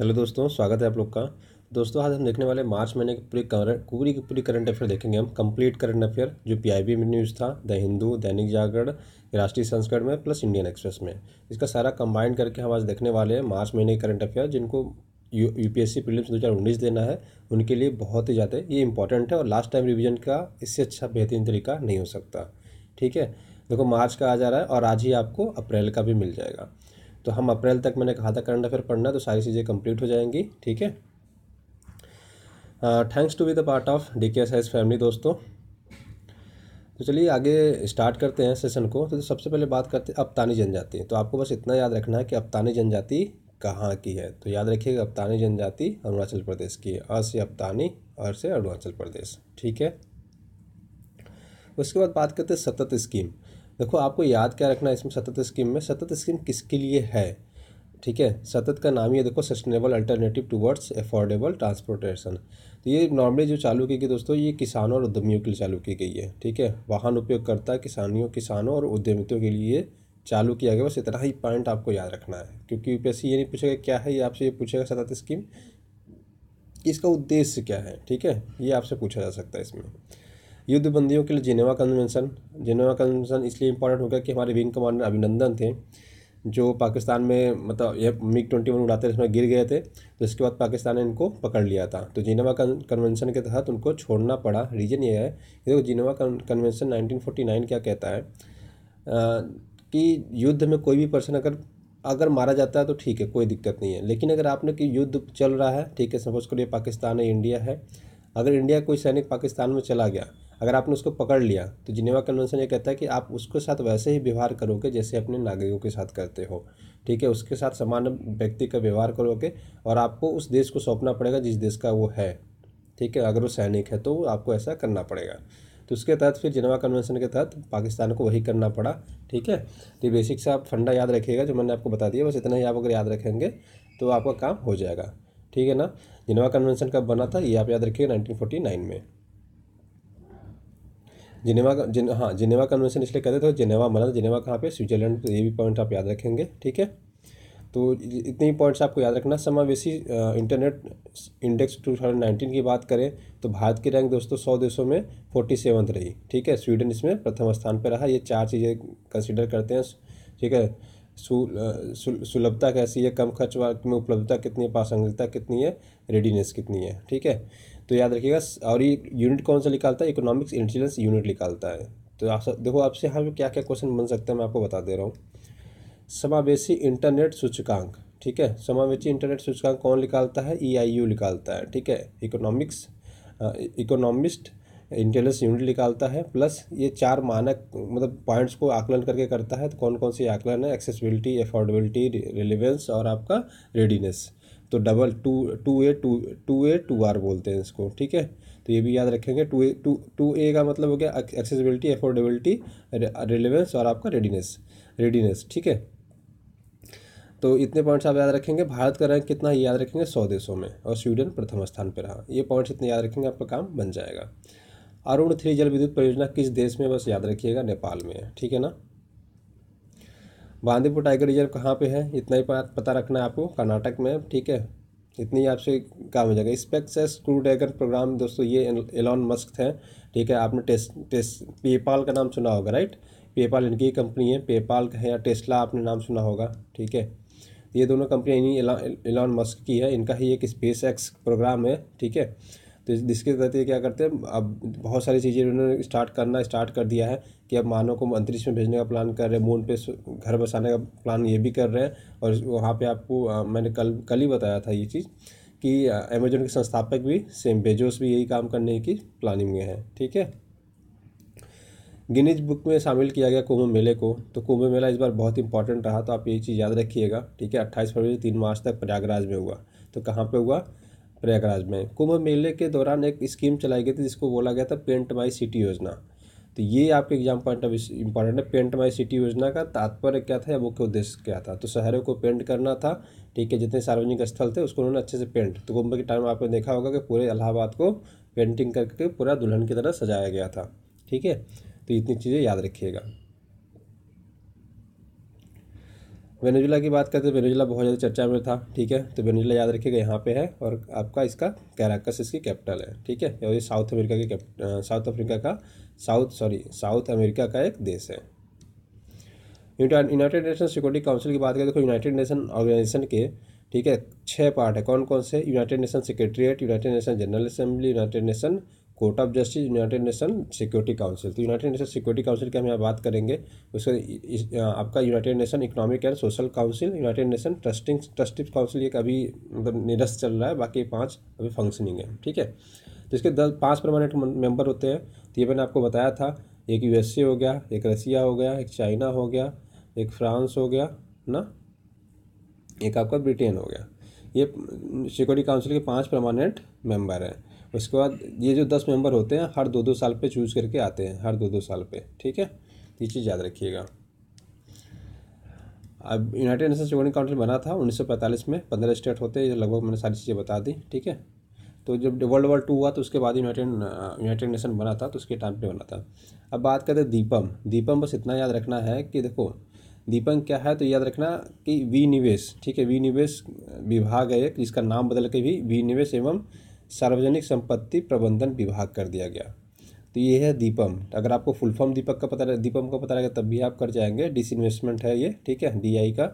hello दोस्तों स्वागत है आप लोग का दोस्तों आज हम देखने वाले मार्च महीने के पूरी करंट पूरी की पूरी करंट अफेयर देखेंगे हम कंप्लीट करंट अफेयर जो पीआईबी में न्यूज़ था द हिंदू दैनिक जागरण राष्ट्रीय संस्करण में प्लस इंडियन एक्सप्रेस में इसका सारा कंबाइंड करके हम आज देखने वाले हैं मार्च महीने के करंट अफेयर जिनको U U P S C prelims दो हज़ार उन्नीस देना है उनके लिए बहुत ही ज़्यादा ये इंपॉर्टेंट है और लास्ट टाइम रिविजन का इससे अच्छा बेहतरीन तरीका नहीं हो सकता ठीक है देखो मार्च का आ जा रहा है और आज ही आपको अप्रैल का भी मिल जाएगा तो हम अप्रैल तक मैंने कहा था करंट अफेयर पढ़ना तो सारी चीज़ें कंप्लीट हो जाएंगी ठीक है thanks to be the part of D K S family दोस्तों तो चलिए आगे स्टार्ट करते हैं सेशन को तो, तो सबसे पहले बात करते हैं अपतानी जनजाति तो आपको बस इतना याद रखना है कि अपतानी जनजाति कहाँ की है तो याद रखिएगा अपतानी जनजाति अरुणाचल प्रदेश की है अ से अपतानी और से अरुणाचल प्रदेश ठीक है उसके बाद बात करते हैं सतत स्कीम देखो आपको याद क्या रखना है इसमें सतत स्कीम में सतत स्कीम किसके लिए है ठीक है सतत का नाम ही है देखो sustainable alternative towards affordable transportation तो ये नॉर्मली जो चालू की गई दोस्तों ये किसानों और उद्यमियों के लिए चालू की गई है ठीक है वाहन उपयोगकर्ता किसानियों किसानों और उद्यमितों के लिए चालू किया गया बस इतना ही पॉइंट आपको याद रखना है क्योंकि यूपीएससी ये नहीं पूछेगा क्या है ये आपसे ये पूछेगा सतत स्कीम इसका उद्देश्य क्या है ठीक है ये आपसे पूछा जा सकता है इसमें युद्ध बंदियों के लिए जिनेवा कन्वेंशन जिनेवा कन्वेंशन इसलिए इंपॉर्टेंट हो गया कि हमारे विंग कमांडर अभिनंदन थे जो पाकिस्तान में मतलब ये मिग ट्वेंटी वन उड़ाते इसमें गिर गए थे तो इसके बाद पाकिस्तान ने इनको पकड़ लिया था तो जिनेवा कन्वेंशन के तहत उनको छोड़ना पड़ा रीज़न ये है देखो जिनेवा कन्वेंशन नाइन क्या कहता है कि युद्ध में कोई भी पर्सन अगर अगर मारा जाता है तो ठीक है कोई दिक्कत नहीं है लेकिन अगर आपने कि युद्ध चल रहा है ठीक है सपोज करिए पाकिस्तान है इंडिया है अगर इंडिया कोई सैनिक पाकिस्तान में चला गया अगर आपने उसको पकड़ लिया तो जिनेवा कन्वेंशन ये कहता है कि आप उसके साथ वैसे ही व्यवहार करोगे जैसे अपने नागरिकों के साथ करते हो ठीक है उसके साथ समान व्यक्ति का व्यवहार करोगे और आपको उस देश को सौंपना पड़ेगा जिस देश का वो है ठीक है अगर वो सैनिक है तो आपको ऐसा करना पड़ेगा तो उसके तहत फिर जिनेवा कन्वेंशन के तहत पाकिस्तान को वही करना पड़ा ठीक है तो ये बेसिक से आप फंडा याद रखिएगा जो मैंने आपको बता दिया बस इतना ही आप अगर याद रखेंगे तो आपका काम हो जाएगा ठीक है ना जिनेवा कन्वेंशन कब बना था ये आप याद रखिएगा नाइन में जिनेवा का जिन हाँ जिनेवा कन्वेंशन इसलिए कहते थे तो जिनेवा मना तो जिनेवा कहाँ पे स्विट्जरलैंड तो ये भी पॉइंट आप याद रखेंगे ठीक है तो इतने पॉइंट्स आपको याद रखना समावेशी इंटरनेट इंडेक्स 2019 की बात करें तो भारत की रैंक दोस्तों सौ देशों में फोर्टी सेवन्थ रही ठीक है स्वीडन इसमें प्रथम स्थान पर रहा ये चार चीज़ें कंसिडर करते हैं ठीक है सुलभता कैसी है कम खर्च में उपलब्धता कितनी है प्रासंगिकता कितनी है रेडीनेस कितनी है ठीक है तो याद रखिएगा और ये यूनिट कौन सा निकालता है इकोनॉमिक्स इंटेलिजेंस यूनिट निकालता है तो आप सब देखो आपसे यहाँ पे क्या क्या क्वेश्चन बन सकता है मैं आपको बता दे रहा हूँ समावेशी इंटरनेट सूचकांक ठीक है समावेशी इंटरनेट सूचकांक कौन निकालता है ई आई यू निकालता है ठीक है इकोनॉमिक्स इकोनॉमिस्ट इंटेलिजेंस यूनिट निकालता है प्लस ये चार मानक मतलब पॉइंट्स को आकलन करके करता है तो कौन कौन सी आकलन है एक्सेसिबिलिटी अफोर्डेबिलिटी रिलिवेंस और आपका रेडीनेस तो double two two A two two A two R बोलते हैं इसको ठीक है तो ये भी याद रखेंगे two A two two A का मतलब हो गया एक्सेसिबिलिटी अफोर्डेबिलिटी रिलेवेंस और आपका रेडीनेस रेडीनेस ठीक है तो इतने पॉइंट्स आप याद रखेंगे भारत का रैंक कितना याद रखेंगे सौ देशों में और स्वीडन प्रथम स्थान पर रहा ये पॉइंट्स इतने याद रखेंगे आपका काम बन जाएगा अरुण थ्री जल विद्युत परियोजना किस देश में बस याद रखिएगा नेपाल में ठीक है ना बांदीपुर टाइगर रिजर्व कहाँ पे है इतना ही पता रखना है आपको कर्नाटक में ठीक है इतनी आपसे काम हो जाएगा स्पेक्स स्क्रू ड्रैगर प्रोग्राम दोस्तों ये एलॉन मस्क थे ठीक है आपने टेस्ट टेस्ट पेपाल का नाम सुना होगा राइट पेपाल इनकी कंपनी है पेपाल का है या टेस्ला आपने नाम सुना होगा ठीक है ये दोनों कंपनियाँ इन्हीं एलॉन मस्क की है इनका ही एक स्पेस एक्स प्रोग्राम है ठीक है तो जिसके तहत ये क्या करते हैं अब बहुत सारी चीज़ें उन्होंने स्टार्ट करना स्टार्ट कर दिया है कि अब मानव को अंतरिक्ष में भेजने का प्लान कर रहे हैं मून पे घर बसाने का प्लान ये भी कर रहे हैं और वहाँ पे आपको मैंने कल कल ही बताया था ये चीज़ कि अमेजोन के संस्थापक भी सेम बेजोस भी यही काम करने की प्लानिंग में है ठीक है गिनीज बुक में शामिल किया गया कुंभ मेले को तो कुंभ मेला इस बार बहुत इंपॉर्टेंट रहा तो आप ये चीज़ याद रखिएगा ठीक है अट्ठाईस फरवरी से तीन मार्च तक प्रयागराज में हुआ तो कहाँ पे हुआ प्रयागराज में कुंभ मेले के दौरान एक स्कीम चलाई गई थी जिसको बोला गया था पेंट माई सिटी योजना तो ये आपके एग्जाम पॉइंट ऑफ इंपॉर्टेंट है पेंट माई सिटी योजना का तात्पर्य क्या था या मुख्य उद्देश्य क्या था तो शहरों को पेंट करना था ठीक है जितने सार्वजनिक स्थल थे उसको उन्होंने अच्छे से पेंट तो कुंभ के टाइम आपने देखा होगा कि पूरे इलाहाबाद को पेंटिंग करके पूरा दुल्हन की तरह सजाया गया था ठीक है तो इतनी चीज़ें याद रखिएगा वेनेजुला की बात करते हैं वेनेजुला बहुत ज़्यादा चर्चा में था ठीक है तो वेनेजुला याद रखिएगा यहाँ पे है और आपका इसका कैराकस इसकी कैपिटल है ठीक है और ये साउथ अमेरिका की साउथ अफ्रीका का साउथ सॉरी साउथ अमेरिका का एक देश है यूनाइटेड नेशन सिक्योरिटी काउंसिल की बात करें देखो यूनाइटेड नेशन ऑर्गेनाइजेशन के ठीक है छः पार्ट है कौन कौन से United Nation secretariat United Nation general assembly United Nation court of justice United Nation security council तो यूनाइटेड नेशन सिक्योरिटी काउंसिल की हम यहाँ बात करेंगे उसके इस, आपका United Nation economic and social council United Nation trusting trustive council एक अभी मतलब निरस्त चल रहा है बाकी पाँच अभी फंक्शनिंग है ठीक है तो इसके दस पाँच परमानेंट मेंबर होते हैं तो ये मैंने आपको बताया था एक यूएसए हो गया एक रसिया हो गया एक चाइना हो गया एक फ्रांस हो गया ना एक आपका ब्रिटेन हो गया ये सिक्योरिटी काउंसिल के पांच परमानेंट मेंबर हैं उसके बाद ये जो दस मेंबर होते हैं हर दो दो साल पे चूज़ करके आते हैं हर दो दो साल पे ठीक है ये चीज़ याद रखिएगा अब यूनाइटेड नेशन सिक्योरिटी काउंसिल बना था 1945 में पंद्रह स्टेट होते हैं लगभग मैंने सारी चीज़ें बता दी ठीक है तो जब वर्ल्ड वॉर टू हुआ तो उसके बाद यूनाइटेड यूनाइटेड नेशन बना था तो उसके टाइम पे बना था अब बात करते हैं दीपम दीपम बस इतना याद रखना है कि देखो दीपम क्या है तो याद रखना कि वी निवेश ठीक है वी निवेश विभाग है जिसका नाम बदल के भी वी निवेश एवं सार्वजनिक संपत्ति प्रबंधन विभाग कर दिया गया तो ये है दीपम अगर आपको फुल फॉर्म दीपक का पता दीपम का पता रहेगा तब भी आप कर जाएंगे डिस इन्वेस्टमेंट है ये ठीक है डीआई का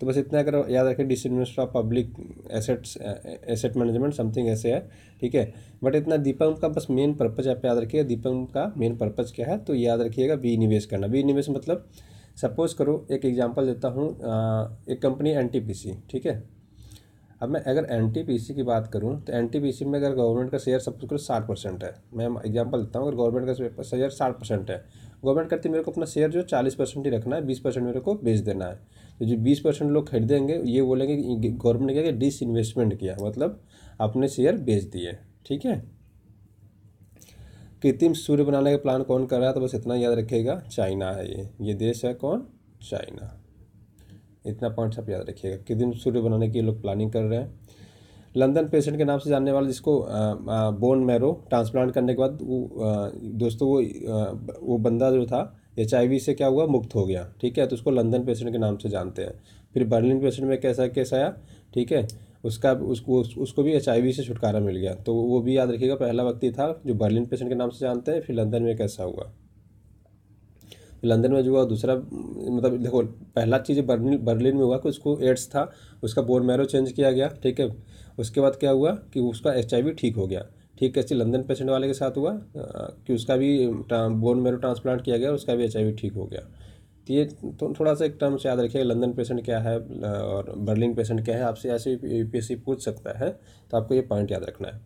तो बस इतना अगर याद रखें disinvestment of public assets asset management something ऐसे है ठीक है बट इतना दीपम का बस मेन पर्पज़ आप याद रखिएगा दीपम का मेन पर्पज़ क्या है तो याद रखिएगा वी निवेश करना वी निवेश मतलब सपोज करो एक एग्जांपल देता हूँ एक कंपनी एन ठीक है अब मैं अगर एन की बात करूँ तो एन में अगर गवर्नमेंट का शेयर सपोज करो साठ परसेंट है मैं एग्जाम्पल देता हूँ अगर गवर्नमेंट का शेयर साठ परसेंट है गवर्नमेंट करती मेरे को अपना शेयर जो चालीस परसेंट ही रखना है बीस परसेंट मेरे को बेच देना है तो जो बीस परसेंट लोग खरीदेंगे ये बोलेंगे कि गवर्नमेंट ने क्या कि डिस इन्वेस्टमेंट किया मतलब अपने शेयर बेच दिए ठीक है कृत्रिम सूर्य बनाने का प्लान कौन कर रहा है तो बस इतना याद रखेगा चाइना है ये ये देश है कौन चाइना इतना पॉइंट्स आप याद रखिएगा किस दिन सूर्य बनाने की लोग प्लानिंग कर रहे हैं लंदन पेशेंट के नाम से जानने वाला जिसको बोन मैरो ट्रांसप्लांट करने के बाद वो दोस्तों वो वो बंदा जो था एच से क्या हुआ मुक्त हो गया ठीक है तो उसको लंदन पेशेंट के नाम से जानते हैं फिर बर्लिन पेशेंट में कैसा केस आया ठीक है उसका उसको उसको भी एच से छुटकारा मिल गया तो वो भी याद रखिएगा पहला व्यक्ति था जो बर्लिन पेशेंट के नाम से जानते हैं फिर लंदन में कैसा हुआ लंदन में जो हुआ दूसरा मतलब देखो पहला चीज़ बर्लिन बर्लिन में हुआ कि उसको एड्स था उसका बोन मैरो चेंज किया गया ठीक है उसके बाद क्या हुआ कि उसका एच ठीक हो गया ठीक ऐसे लंदन पेशेंट वाले के साथ हुआ कि उसका भी बोन मैरो ट्रांसप्लांट किया गया उसका भी एच ठीक हो गया तो ये थो, तो थोड़ा सा एक टर्म से याद रखिएगा लंदन पेशेंट क्या है और बर्लिन पेशेंट क्या है आपसे ऐसे यू पूछ सकता है तो आपको ये पॉइंट याद रखना है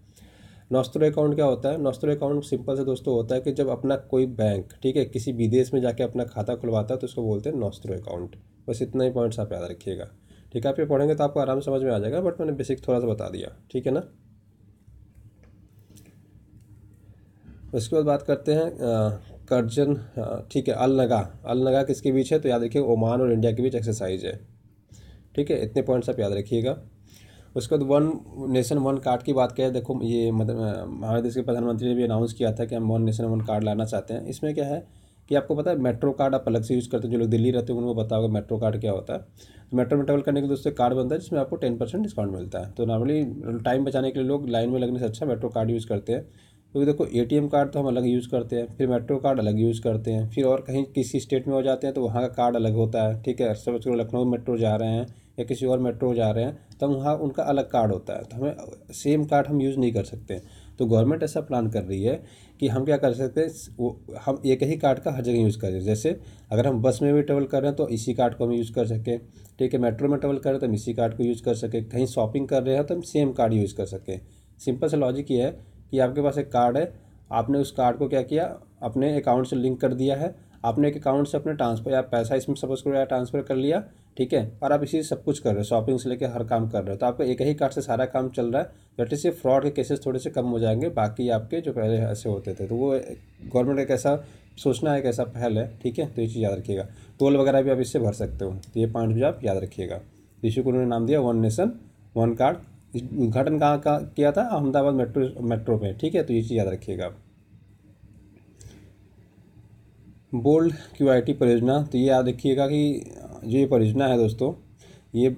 नॉस्त्रो अकाउंट क्या होता है नॉस्त्रो अकाउंट सिंपल से दोस्तों होता है कि जब अपना कोई बैंक ठीक है किसी विदेश में जाके अपना खाता खुलवाता है तो उसको बोलते हैं नॉस्त्रो अकाउंट बस इतना ही पॉइंट्स आप याद रखिएगा ठीक है आप ये पढ़ेंगे तो आपको आराम समझ में आ जाएगा बट मैंने बेसिक थोड़ा सा बता दिया ठीक है ना उसके बाद बात करते हैं कर्जन ठीक है अलनगा अलनगा किसके बीच है तो याद रखिए ओमान और इंडिया के बीच एक्सरसाइज है ठीक है इतने पॉइंट्स आप याद रखिएगा उसके बाद वन नेशन वन कार्ड की बात करें देखो ये मतलब हमारे देश के प्रधानमंत्री ने भी अनाउंस किया था कि हम वन नेशन वन कार्ड लाना चाहते हैं इसमें क्या है कि आपको पता है मेट्रो कार्ड आप अलग से यूज़ करते हैं जो लोग दिल्ली रहते हैं उनको पता होगा मेट्रो कार्ड क्या होता है तो मेट्रो में ट्रेवल करने के लिए उससे कार्ड बनता है जिसमें आपको टेन परसेंट डिस्काउंट मिलता है तो नॉर्मली टाइम बचाने के लिए लोग लाइन में लगने से अच्छा मेट्रो कार्ड यूज़ करते हैं क्योंकि देखो ए कार्ड तो हम अलग यूज़ करते हैं फिर मेट्रो कार्ड अलग यूज़ करते हैं फिर और कहीं किसी स्टेट में हो जाते हैं तो वहाँ का कार्ड अलग होता है ठीक है समझ करो लखनऊ मेट्रो जा रहे हैं या किसी और मेट्रो जा रहे हैं तब तो वहाँ उनका अलग कार्ड होता है तो हमें सेम कार्ड हम यूज़ नहीं कर सकते तो गवर्नमेंट ऐसा प्लान कर रही है कि हम क्या कर सकते हैं वो हम एक ही कार्ड का हर जगह यूज़ कर हैं जैसे अगर हम बस में भी ट्रेवल कर रहे हैं तो इसी कार्ड को हम यूज़ कर सकें ठीक है मेट्रो में ट्रेवल कर रहे हैं तो हम इसी कार्ड को यूज़ कर सकें कहीं शॉपिंग कर रहे हैं तो हम सेम कार्ड यूज़ कर सकें सिंपल सा लॉजिक ये है कि आपके पास एक कार्ड है आपने उस कार्ड को क्या किया अपने अकाउंट से लिंक कर दिया है आपने एक अकाउंट से अपने ट्रांसफर या पैसा इसमें सपोज करो या ट्रांसफर कर लिया ठीक है और आप इसी सब कुछ कर रहे हो शॉपिंग से लेकर हर काम कर रहे हो तो आपका एक ही कार्ड से सारा काम चल रहा है दैट इज फ्रॉड के केसेस थोड़े से कम हो जाएंगे बाकी आपके जो पहले ऐसे होते थे तो वो गवर्नमेंट का कैसा सोचना है कैसा पहल है ठीक है तो ये चीज़ याद रखिएगा टोल वगैरह भी आप इससे भर सकते हो तो ये पॉइंट भी आप याद रखिएगा इसी को उन्होंने नाम दिया वन नेशन वन कार्ड उद्घाटन कहाँ का किया था अहमदाबाद मेट्रो मेट्रो में ठीक है तो ये चीज़ याद रखिएगा बोल्ड क्यू आई टी परियोजना तो ये याद रखिएगा कि जो ये परियोजना है दोस्तों ये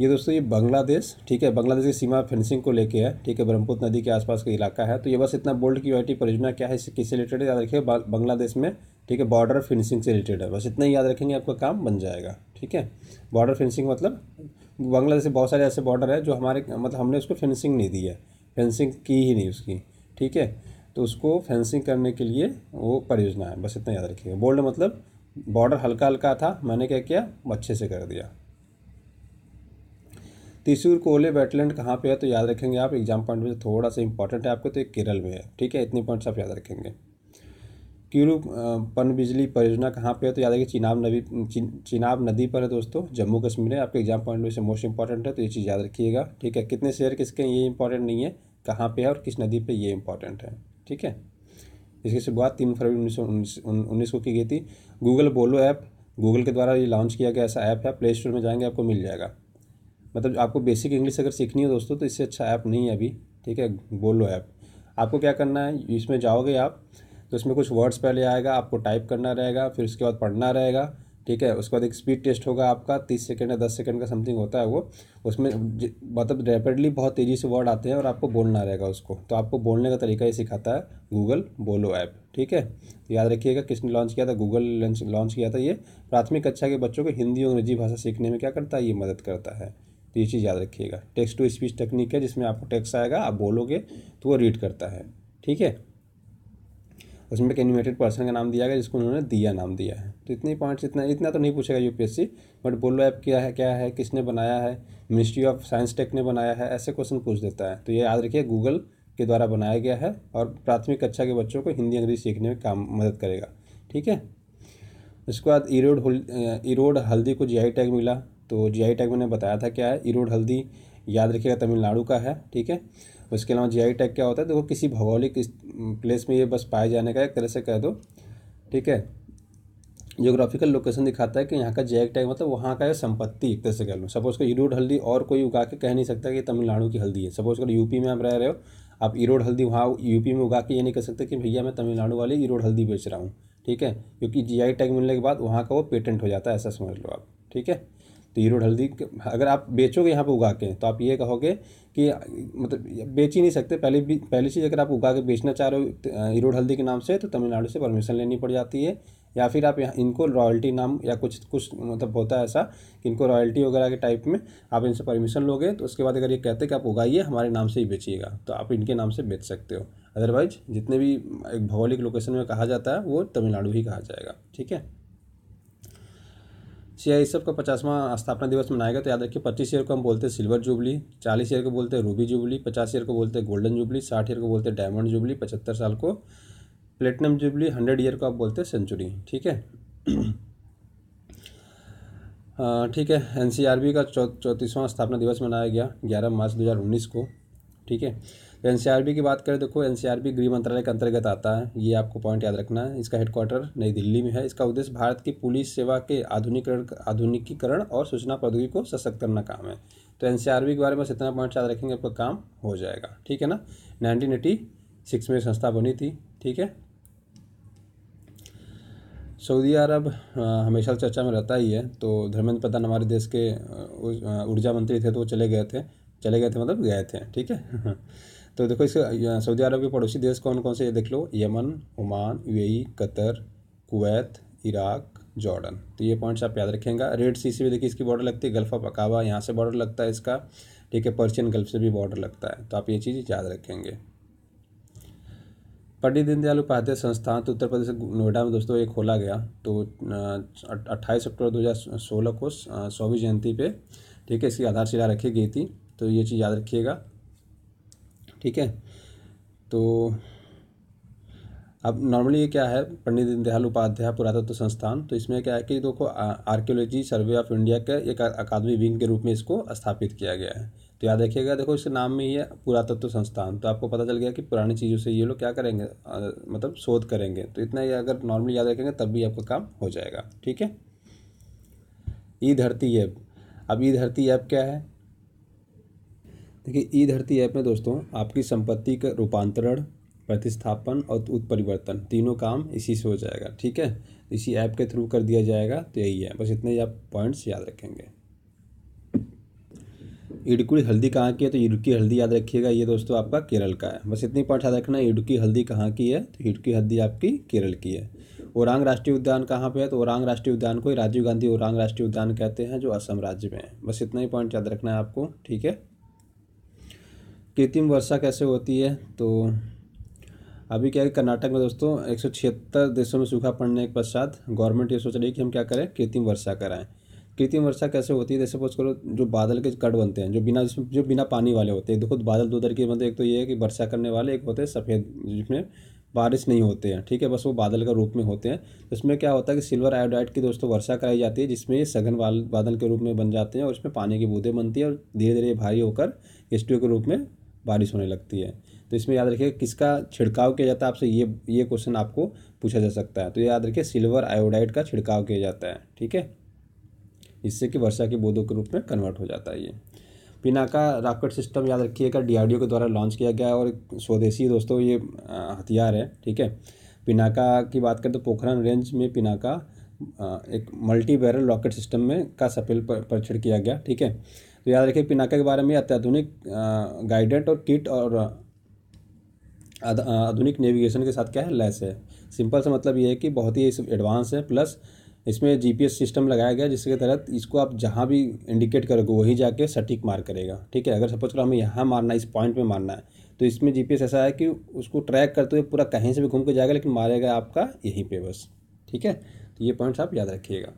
ये दोस्तों ये बांग्लादेश ठीक है बांग्लादेश की सीमा फेंसिंग को लेके है ठीक है ब्रह्मपुत्र नदी के आसपास का इलाका है तो ये बस इतना बोल्ड की टी परियोजना क्या है इससे किससे रिलेटेड याद रखिए बांग्लादेश में ठीक है बॉर्डर फेंसिंग से रिलेटेड है बस इतना ही याद रखेंगे आपका काम बन जाएगा ठीक है बॉर्डर फेंसिंग मतलब बांग्लादेश से बहुत सारे ऐसे बॉर्डर है जो हमारे मतलब हमने उसको फेंसिंग नहीं दी है फेंसिंग की ही नहीं उसकी ठीक है तो उसको फेंसिंग करने के लिए वो परियोजना है बस इतना याद रखिएगा बोल्ड मतलब बॉर्डर हल्का हल्का था मैंने क्या किया अच्छे से कर दिया तिशूर कोले वेटलैंड कहाँ पे है तो याद रखेंगे आप एग्जाम पॉइंट में थोड़ा सा इंपॉर्टेंट है आपको तो एक केरल में है ठीक है इतने पॉइंट्स आप याद रखेंगे किरु पन बिजली परियोजना कहाँ पे है तो याद है कि चिनाब नदी चिनाब नदी पर है दोस्तों जम्मू कश्मीर है आपके एग्जाम पॉइंट से मोस्ट इंपॉर्टेंट है तो ये चीज़ याद रखिएगा ठीक है कितने शेयर किसके ये इंपॉर्टेंट नहीं है कहाँ पे है और किस नदी पे ये इंपॉर्टेंट है ठीक है इसकी शुरुआत तीन फरवरी उन्नीस उन्नीस को की गई थी गूगल बोलो ऐप गूगल के द्वारा ये लॉन्च किया गया ऐसा ऐप है प्ले स्टोर में जाएंगे आपको मिल जाएगा मतलब आपको बेसिक इंग्लिश अगर सीखनी हो दोस्तों तो इससे अच्छा ऐप नहीं है अभी ठीक है बोलो ऐप आपको क्या करना है इसमें जाओगे आप तो इसमें कुछ वर्ड्स पहले आएगा आपको टाइप करना रहेगा फिर उसके बाद पढ़ना रहेगा ठीक है उसके बाद एक स्पीड टेस्ट होगा आपका तीस सेकेंड या दस सेकेंड का समथिंग होता है वो उसमें मतलब रैपिडली बहुत तेज़ी से वर्ड आते हैं और आपको बोलना रहेगा उसको तो आपको बोलने का तरीका ये सिखाता है गूगल बोलो ऐप ठीक है तो याद रखिएगा किसने लॉन्च किया था गूगल लॉन्च किया था ये प्राथमिक कक्षा के बच्चों को हिंदी और अंग्रेजी भाषा सीखने में क्या करता है ये मदद करता है तो ये चीज़ याद रखिएगा टेक्स्ट टू स्पीच टेक्निक है जिसमें आपको टेक्स्ट आएगा आप बोलोगे तो वो रीड करता है ठीक है उसमें एक एनिमेटेड पर्सन का नाम दिया गया जिसको उन्होंने दिया नाम दिया है तो इतने पॉइंट्स इतना इतना तो नहीं पूछेगा यूपीएससी बट बोलो ऐप क्या है क्या है किसने बनाया है मिनिस्ट्री ऑफ साइंस टेक ने बनाया है ऐसे क्वेश्चन पूछ देता है तो ये याद रखिए गूगल के द्वारा बनाया गया है और प्राथमिक कक्षा के बच्चों को हिंदी अंग्रेजी सीखने में काम मदद करेगा ठीक है उसके बाद ईरोड ईरोड हल्दी को जीआई टैग मिला तो जीआई टैग मैंने बताया था क्या है ईरोड हल्दी याद रखिएगा तमिलनाडु का है ठीक है उसके अलावा जी आई टैग क्या होता है देखो किसी भौगोलिक प्लेस में ये बस पाए जाने का एक तरह से कह दो ठीक है जियोग्राफिकल लोकेशन दिखाता है कि यहाँ का जे आई टैग मतलब वहाँ का संपत्ति एक तरह से कह लो सपोज कर ईरोड हल्दी और कोई उगा के कह नहीं सकता कि तमिलनाडु की हल्दी है सपोज कर यूपी में आप रह रहे हो आप ईरोड हल्दी वहाँ यूपी में उगा के ये नहीं कह सकते कि भैया मैं तमिलनाडु वाली ईरोड हल्दी बेच रहा हूँ ठीक है क्योंकि जी आई टैग मिलने के बाद वहाँ का वो पेटेंट हो जाता है ऐसा समझ लो आप ठीक है तो हीरोड हल्दी अगर आप बेचोगे यहाँ पे उगा के तो आप ये कहोगे कि मतलब बेच ही नहीं सकते पहले भी पहली चीज़ अगर आप उगा के बेचना चाह रहे हो हीरोड तो, हल्दी के नाम से तो तमिलनाडु से परमिशन लेनी पड़ जाती है या फिर आप इनको रॉयल्टी नाम या कुछ कुछ मतलब होता है ऐसा कि इनको रॉयल्टी वगैरह के टाइप में आप इनसे परमिशन लोगे तो उसके बाद अगर ये कहते हैं कि आप उगाइए हमारे नाम से ही बेचिएगा तो आप इनके नाम से बेच सकते हो अदरवाइज जितने भी एक भौगोलिक लोकेशन में कहा जाता है वो तमिलनाडु ही कहा जाएगा ठीक है सब का पचासवां स्थापना दिवस मनाया गया तो याद रखिए पच्चीस ईयर को हम बोलते हैं सिल्वर जुबली चालीस ईयर को बोलते हैं रूबी जुबली पचास ईयर को बोलते हैं गोल्डन जुबली साठ ईयर को बोलते हैं डायमंड जुबली पचहत्तर साल को प्लेटिनम जुबली हंड्रेड ईयर को आप बोलते हैं सेंचुरी ठीक है हाँ, ठीक है एन का चौतीसवां स्थापना दिवस मनाया गया ग्यारह मार्च दो को ठीक है एन की बात करें देखो एन गृह मंत्रालय के अंतर्गत आता है ये आपको पॉइंट याद रखना है इसका हेडक्वार्टर नई दिल्ली में है इसका उद्देश्य भारत की पुलिस सेवा के आधुनिकरण आधुनिकीकरण और सूचना प्रौद्योगिकी को सशक्त करना काम है तो एन के बारे में बस इतना पॉइंट याद रखेंगे आपका काम हो जाएगा ठीक है ना नाइनटीन सिक्स में संस्था बनी थी ठीक है सऊदी अरब हमेशा चर्चा में रहता ही है तो धर्मेंद्र प्रधान हमारे देश के ऊर्जा मंत्री थे तो वो चले गए थे चले गए थे मतलब गए थे ठीक है तो देखो इसके सऊदी अरब के पड़ोसी देश कौन कौन से ये देख लो Yemen Oman UAE Qatar Kuwait Iraq Jordan तो ये पॉइंट्स आप याद रखेंगे रेड सी से भी देखिए इसकी बॉर्डर लगती है गल्फ ऑफ अकाबा यहाँ से बॉर्डर लगता है इसका ठीक है पर्शियन गल्फ से भी बॉर्डर लगता है तो आप ये चीज़ याद रखेंगे पंडित दीनदयाल उपाध्याय संस्थान तो उत्तर प्रदेश नोएडा में दोस्तों ये खोला गया तो अट्ठाईस अक्टूबर दो हज़ार सोलह को सौवीं जयंती पे ठीक है इसकी आधारशिला रखी गई थी तो ये चीज़ याद रखिएगा ठीक है तो अब नॉर्मली ये क्या है पंडित दीनदयाल उपाध्याय पुरातत्व संस्थान तो इसमें क्या है कि देखो आर्कियोलॉजी सर्वे ऑफ इंडिया के एक अकादमी विंग के रूप में इसको स्थापित किया गया है तो याद रखिएगा देखो इसके नाम में ही है पुरातत्व संस्थान तो आपको पता चल गया कि पुरानी चीज़ों से ये लोग क्या करेंगे आ, मतलब शोध करेंगे तो इतना ही अगर नॉर्मली याद रखेंगे तब भी आपका काम हो जाएगा ठीक है ई धरती ऐप अब ई धरती ऐप क्या है देखिए ई धरती ऐप में दोस्तों आपकी संपत्ति का रूपांतरण प्रतिस्थापन और उत्परिवर्तन तीनों काम इसी से हो जाएगा ठीक है इसी ऐप के थ्रू कर दिया जाएगा तो यही है बस इतने ही आप पॉइंट्स याद रखेंगे इडुकी हल्दी कहाँ की है तो इडुकी हल्दी याद रखिएगा ये दोस्तों आपका केरल का है बस इतनी पॉइंट याद रखना इडुकी हल्दी कहाँ की है तो इडुकी हल्दी आपकी केरल की है ओरांग राष्ट्रीय उद्यान कहाँ पे है तो ओरांग राष्ट्रीय उद्यान को राजीव गांधी ओरांग राष्ट्रीय उद्यान कहते हैं जो असम राज्य में है बस इतना ही पॉइंट याद रखना है आपको ठीक है कृत्रिम वर्षा कैसे होती है तो अभी क्या है कर्नाटक में दोस्तों एक सौ छिहत्तर देशों में सूखा पड़ने के पश्चात गवर्नमेंट ये सोच रही है कि हम क्या करें कृत्रिम वर्षा कराएं कृत्रिम वर्षा कैसे होती है जैसे सपोज करो जो बादल के कट बनते हैं जो बिना जिसमें जो बिना पानी वाले होते हैं देखो बादल दो तरीके बनते हैं एक तो ये है कि वर्षा करने वाले एक होते हैं सफ़ेद जिसमें बारिश नहीं होते हैं ठीक है बस वो बादल के रूप में होते हैं इसमें क्या होता है कि सिल्वर आयोडाइड की दोस्तों वर्षा कराई जाती है जिसमें ये सघन बादल के रूप में बन जाते हैं और इसमें पानी की बूंदें बनती है और धीरे धीरे भारी होकर स्टू के रूप में बारिश होने लगती है तो इसमें याद रखिए किसका छिड़काव किया जाता है आपसे ये ये क्वेश्चन आपको पूछा जा सकता है तो याद रखिए सिल्वर आयोडाइड का छिड़काव किया जाता है ठीक है इससे कि वर्षा के बोधों के रूप में कन्वर्ट हो जाता है ये पिनाका रॉकेट सिस्टम याद रखिएगा डी के द्वारा लॉन्च किया गया और स्वदेशी दोस्तों ये हथियार है ठीक है पिनाका की बात करें तो पोखरण रेंज में पिनाका एक मल्टी बैरल रॉकेट सिस्टम में का सफल परीक्षण किया गया ठीक है तो याद रखिए पिनाका के बारे में अत्याधुनिक गाइडेंट और किट और आधुनिक नेविगेशन के साथ क्या है लेस है सिंपल सा मतलब ये है कि बहुत ही एडवांस है प्लस इसमें जीपीएस सिस्टम लगाया गया जिसके तहत इसको आप जहाँ भी इंडिकेट करोगे वहीं जाके सटीक मार करेगा ठीक है अगर सपोज करो हमें यहाँ मारना है इस पॉइंट में मारना है तो इसमें जीपीएस ऐसा है कि उसको ट्रैक करते हुए पूरा कहीं से भी घूम के जाएगा लेकिन मारेगा आपका यहीं पे बस ठीक है तो ये पॉइंट्स आप याद रखिएगा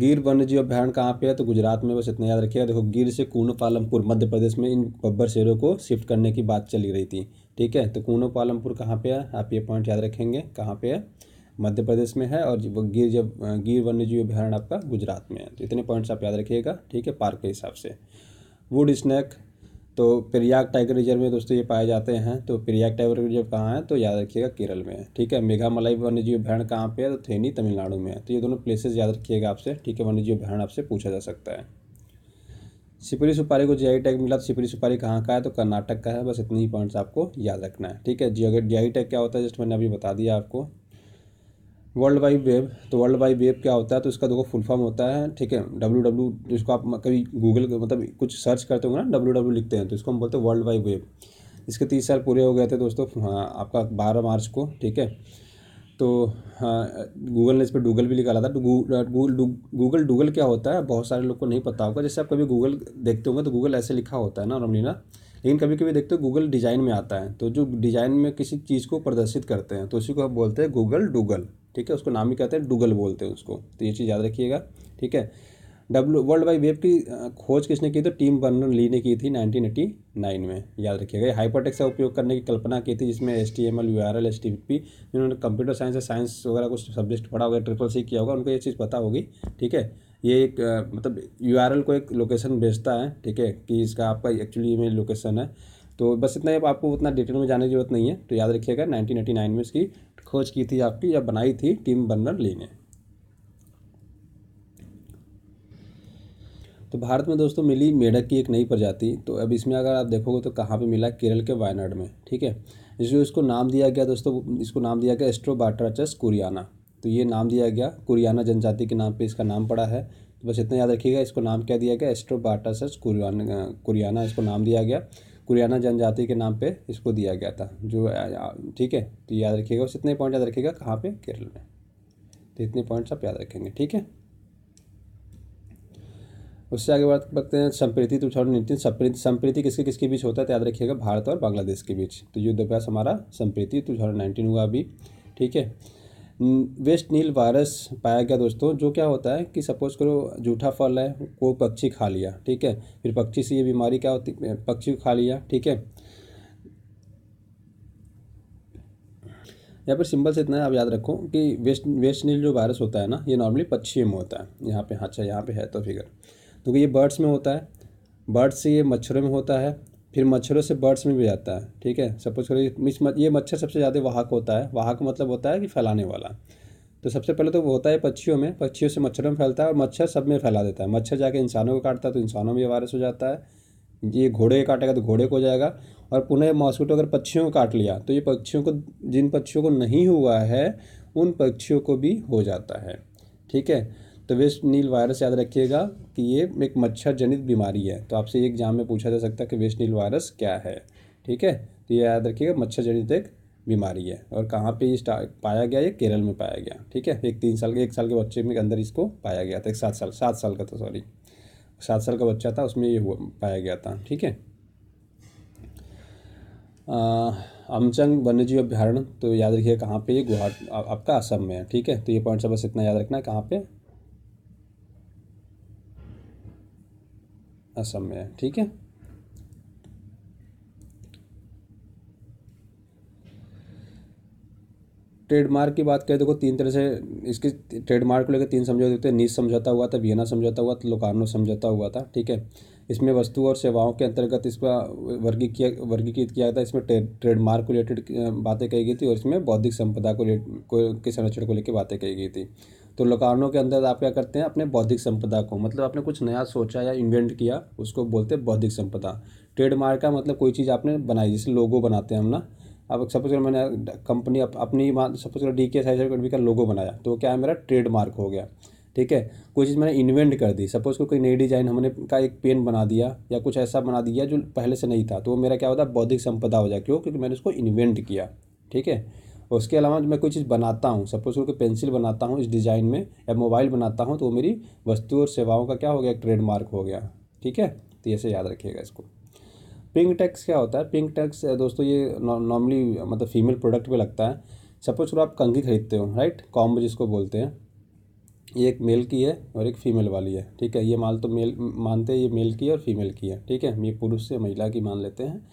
गिर वन्य जीव अभ्यारण कहाँ पे है तो गुजरात में बस इतना याद रखिएगा देखो गिर से कूनो पालमपुर मध्य प्रदेश में इन बब्बर शेरों को शिफ्ट करने की बात चली रही थी ठीक है तो कूनो पालमपुर कहाँ पे है आप ये पॉइंट याद रखेंगे कहाँ पे है मध्य प्रदेश में है और गिर जब गिर वन्य जीव अभ्यारण आपका गुजरात में है तो इतने पॉइंट्स आप याद रखिएगा ठीक है पार्क के हिसाब से वुड स्नैक तो प्रयाग टाइगर रिजर्व में दोस्तों ये पाए जाते हैं तो प्रयाग टाइगर रिजर्व कहाँ है तो याद रखिएगा केरल में है ठीक है मेघामलाई वन्यजीव भैंड कहाँ पे है तो थेनी तमिलनाडु में है तो ये दोनों प्लेसेस याद रखिएगा आपसे ठीक है वन्यजीव भैंड आपसे पूछा जा सकता है सिपरी सुपारी को जी टैग मिला तो सिपरी सुपारी कहाँ का है तो कर्नाटक का है बस इतनी ही पॉइंट्स आपको याद रखना है ठीक है जी आई टैग क्या होता है जस्ट मैंने अभी बता दिया आपको वर्ल्ड वाइड वेब तो वर्ल्ड वाइड वेब क्या होता है तो इसका देखो फुल फॉर्म होता है ठीक है डब्ल्यू डब्ल्यू जिसको आप कभी गूगल मतलब कुछ सर्च करते होंगे ना डब्ल्यू डब्ल्यू लिखते हैं तो इसको हम बोलते हैं वर्ल्ड वाइड वेब इसके तीस साल पूरे हो गए थे दोस्तों हाँ आपका बारह मार्च को ठीक है तो हाँ गूगल ने इस पर डूगल भी निकाला था तो गूगल डूगल क्या होता है बहुत सारे लोग को नहीं पता होगा जैसे आप कभी गूगल देखते होंगे तो गूगल ऐसे लिखा होता है ना ना लेकिन कभी कभी देखते हो गूगल डिज़ाइन में आता है तो जो डिज़ाइन में किसी चीज़ को प्रदर्शित करते हैं तो उसी को आप बोलते हैं गूगल डूगल ठीक है उसको नाम ही कहते हैं डूगल बोलते हैं उसको तो ये चीज़ याद रखिएगा ठीक है डब्ल्यू वर्ल्ड वाइड वेब की खोज किसने की तो टीम बर्नर ली ने की थी 1989 में याद रखिएगा ये हाइपरटेक्स का उपयोग करने की कल्पना की थी जिसमें S T M L U R L S T P जिन्होंने कंप्यूटर साइंस या साइंस वगैरह कुछ सब्जेक्ट पढ़ा होगा ट्रिपल सी किया होगा उनको ये चीज़ पता होगी ठीक है ये एक मतलब यू आर एल को एक लोकेशन भेजता है ठीक है कि इसका आपका एक्चुअली में लोकेशन है तो बस इतना आपको उतना डिटेल में जाने की जरूरत नहीं है तो याद रखिएगा नाइन में इसकी खोज की थी आपकी या बनाई थी टीम बर्नर ली ने तो भारत में दोस्तों मिली मेढक की एक नई प्रजाति तो अब इसमें अगर आप देखोगे तो कहाँ पे मिला केरल के वायनाड में ठीक है जो इसको नाम दिया गया दोस्तों इसको नाम दिया गया एस्ट्रोबाट्राचस कुरियाना तो ये नाम दिया गया कुरियाना जनजाति के नाम पे इसका नाम पड़ा है तो बस इतना याद रखिएगा इसको नाम क्या दिया गया एस्ट्रोबाटाचस कुरियाना कुरियाना इसको नाम दिया गया कुरियाना जनजाति के नाम पे इसको दिया गया था जो ठीक है तो याद रखिएगा उस इतने पॉइंट याद रखिएगा कहाँ पे केरल में तो इतने पॉइंट्स आप याद रखेंगे ठीक है उससे आगे बात करते हैं संप्रीति तो थाउजेंड नीति संप्रीति संप्रीति किसके किसके बीच होता है तो याद रखिएगा भारत और बांग्लादेश के बीच तो युद्धाभ्यास हमारा संप्रीति टू तो थाउजेंड नाइनटीन हुआ अभी ठीक है वेस्ट हम्म, नील वायरस पाया गया दोस्तों जो क्या होता है कि सपोज करो जूठा फल है वो पक्षी खा लिया ठीक है फिर पक्षी से ये बीमारी क्या होती पक्षी खा लिया ठीक है यहाँ पर सिंपल से इतना है आप याद रखो कि वेस्ट वेस्ट नील जो वायरस होता है ना ये नॉर्मली पक्षियों में होता है यहाँ पे हाँ, अच्छा यहाँ पे है तो फिगर क्योंकि तो ये बर्ड्स में होता है बर्ड्स से ये मच्छरों में होता है फिर मच्छरों से बर्ड्स में भी जाता है ठीक है सपोज करो मिस ये मच्छर सबसे ज़्यादा वाहक होता है वाहक मतलब होता है कि फैलाने वाला तो सबसे पहले तो वो होता है पक्षियों में पक्षियों से मच्छरों में फैलता है और मच्छर सब में फैला देता है मच्छर जाके इंसानों को काटता है तो इंसानों में ये वायरस हो जाता है ये घोड़े काटेगा तो घोड़े को जाएगा और पुनः मॉस्किटो अगर पक्षियों को काट लिया तो ये पक्षियों को जिन पक्षियों को नहीं हुआ है उन पक्षियों को भी हो जाता है ठीक है तो वेस्ट नील वायरस याद रखिएगा कि ये एक मच्छर जनित बीमारी है तो आपसे एग्जाम में पूछा जा सकता है कि वेस्ट नील वायरस क्या है ठीक है तो ये याद रखिएगा मच्छर जनित एक बीमारी है और कहाँ पे ये पाया गया ये केरल में पाया गया ठीक है एक तीन साल के एक साल के बच्चे में अंदर इसको पाया गया था एक सात साल सात साल का था सॉरी सात साल का बच्चा था उसमें ये हुआ पाया गया था ठीक है अमचंग वन्यजीव अभ्यारण्य तो याद रखिए कहाँ पे ये गुवाहाटी आपका असम में है ठीक है तो ये पॉइंट सब बस इतना याद रखना है कहाँ पे असम में है ठीक है ट्रेडमार्क की बात करें देखो तीन तरह से इसके ट्रेडमार्क को लेकर तीन समझौते होते हैं नीस समझौता हुआ था वियना समझौता हुआ था लोकार्नो समझौता हुआ था ठीक है इसमें वस्तु और सेवाओं के अंतर्गत इसका वर्गीकृत किया वर्गीकृत किया था इसमें ट्रेडमार्क को रिलेटेड बातें कही गई थी और इसमें बौद्धिक संपदा को, को के संरक्षण को लेकर बातें कही गई थी तो लकानों के अंदर आप क्या करते हैं अपने बौद्धिक संपदा को मतलब आपने कुछ नया सोचा या इन्वेंट किया उसको बोलते हैं बौद्धिक संपदा ट्रेडमार्क का मतलब कोई चीज़ आपने बनाई जैसे लोगो बनाते हैं हम ना अब सपोज मैंने कंपनी अप, अपनी suppose D K size company का लोगो बनाया तो क्या है मेरा ट्रेडमार्क हो गया ठीक है कोई चीज़ मैंने इन्वेंट कर दी सपोज को कोई नई डिज़ाइन हमने का एक पेन बना दिया या कुछ ऐसा बना दिया जो पहले से नहीं था तो वो मेरा क्या होता है बौद्धिक संपदा हो जाए क्यों क्योंकि मैंने उसको इन्वेंट किया ठीक है और उसके अलावा जब मैं कोई चीज़ बनाता हूँ सपोज करके पेंसिल बनाता हूँ इस डिज़ाइन में या मोबाइल बनाता हूँ तो वो मेरी वस्तु और सेवाओं का क्या हो गया एक ट्रेडमार्क हो गया ठीक है तो ऐसे याद रखिएगा इसको पिंक टैक्स क्या होता है पिंक टैक्स दोस्तों ये नॉर्मली मतलब फीमेल प्रोडक्ट पे लगता है सपोज करो आप कंघी खरीदते हो राइट कॉम्ब जिसको बोलते हैं ये एक मेल की है और एक फीमेल वाली है ठीक है ये माल तो मेल मानते हैं ये मेल की है और फीमेल की है ठीक है ये पुरुष से महिला की मान लेते हैं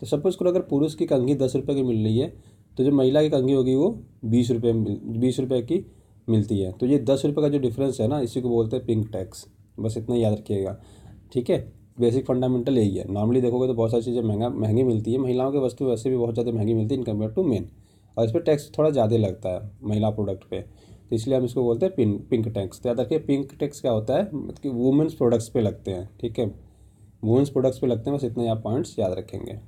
तो सपोज़ करो अगर पुरुष की कंघी दस रुपये की मिल रही है तो जो महिला की कंघी होगी वो बीस रुपये बीस रुपये की मिलती है तो ये दस रुपये का जो डिफरेंस है ना इसी को बोलते हैं पिंक टैक्स बस इतना याद रखिएगा ठीक है बेसिक फंडामेंटल यही है नॉर्मली देखोगे तो बहुत सारी चीज़ें महंगा महंगी मिलती है महिलाओं के वस्तु वैसे भी बहुत ज़्यादा महंगी मिलती है इन कम्पेयर टू मेन और इस पर टैक्स थोड़ा ज़्यादा लगता है महिला प्रोडक्ट पे तो इसलिए हम इसको बोलते हैं पिन पिंक टैक्स तो याद रखिए पिंक टैक्स क्या होता है मतलब कि वुमेंस प्रोडक्ट्स पे लगते हैं ठीक है वुमेंस प्रोडक्ट्स पे लगते हैं बस इतने आप पॉइंट्स याद रखेंगे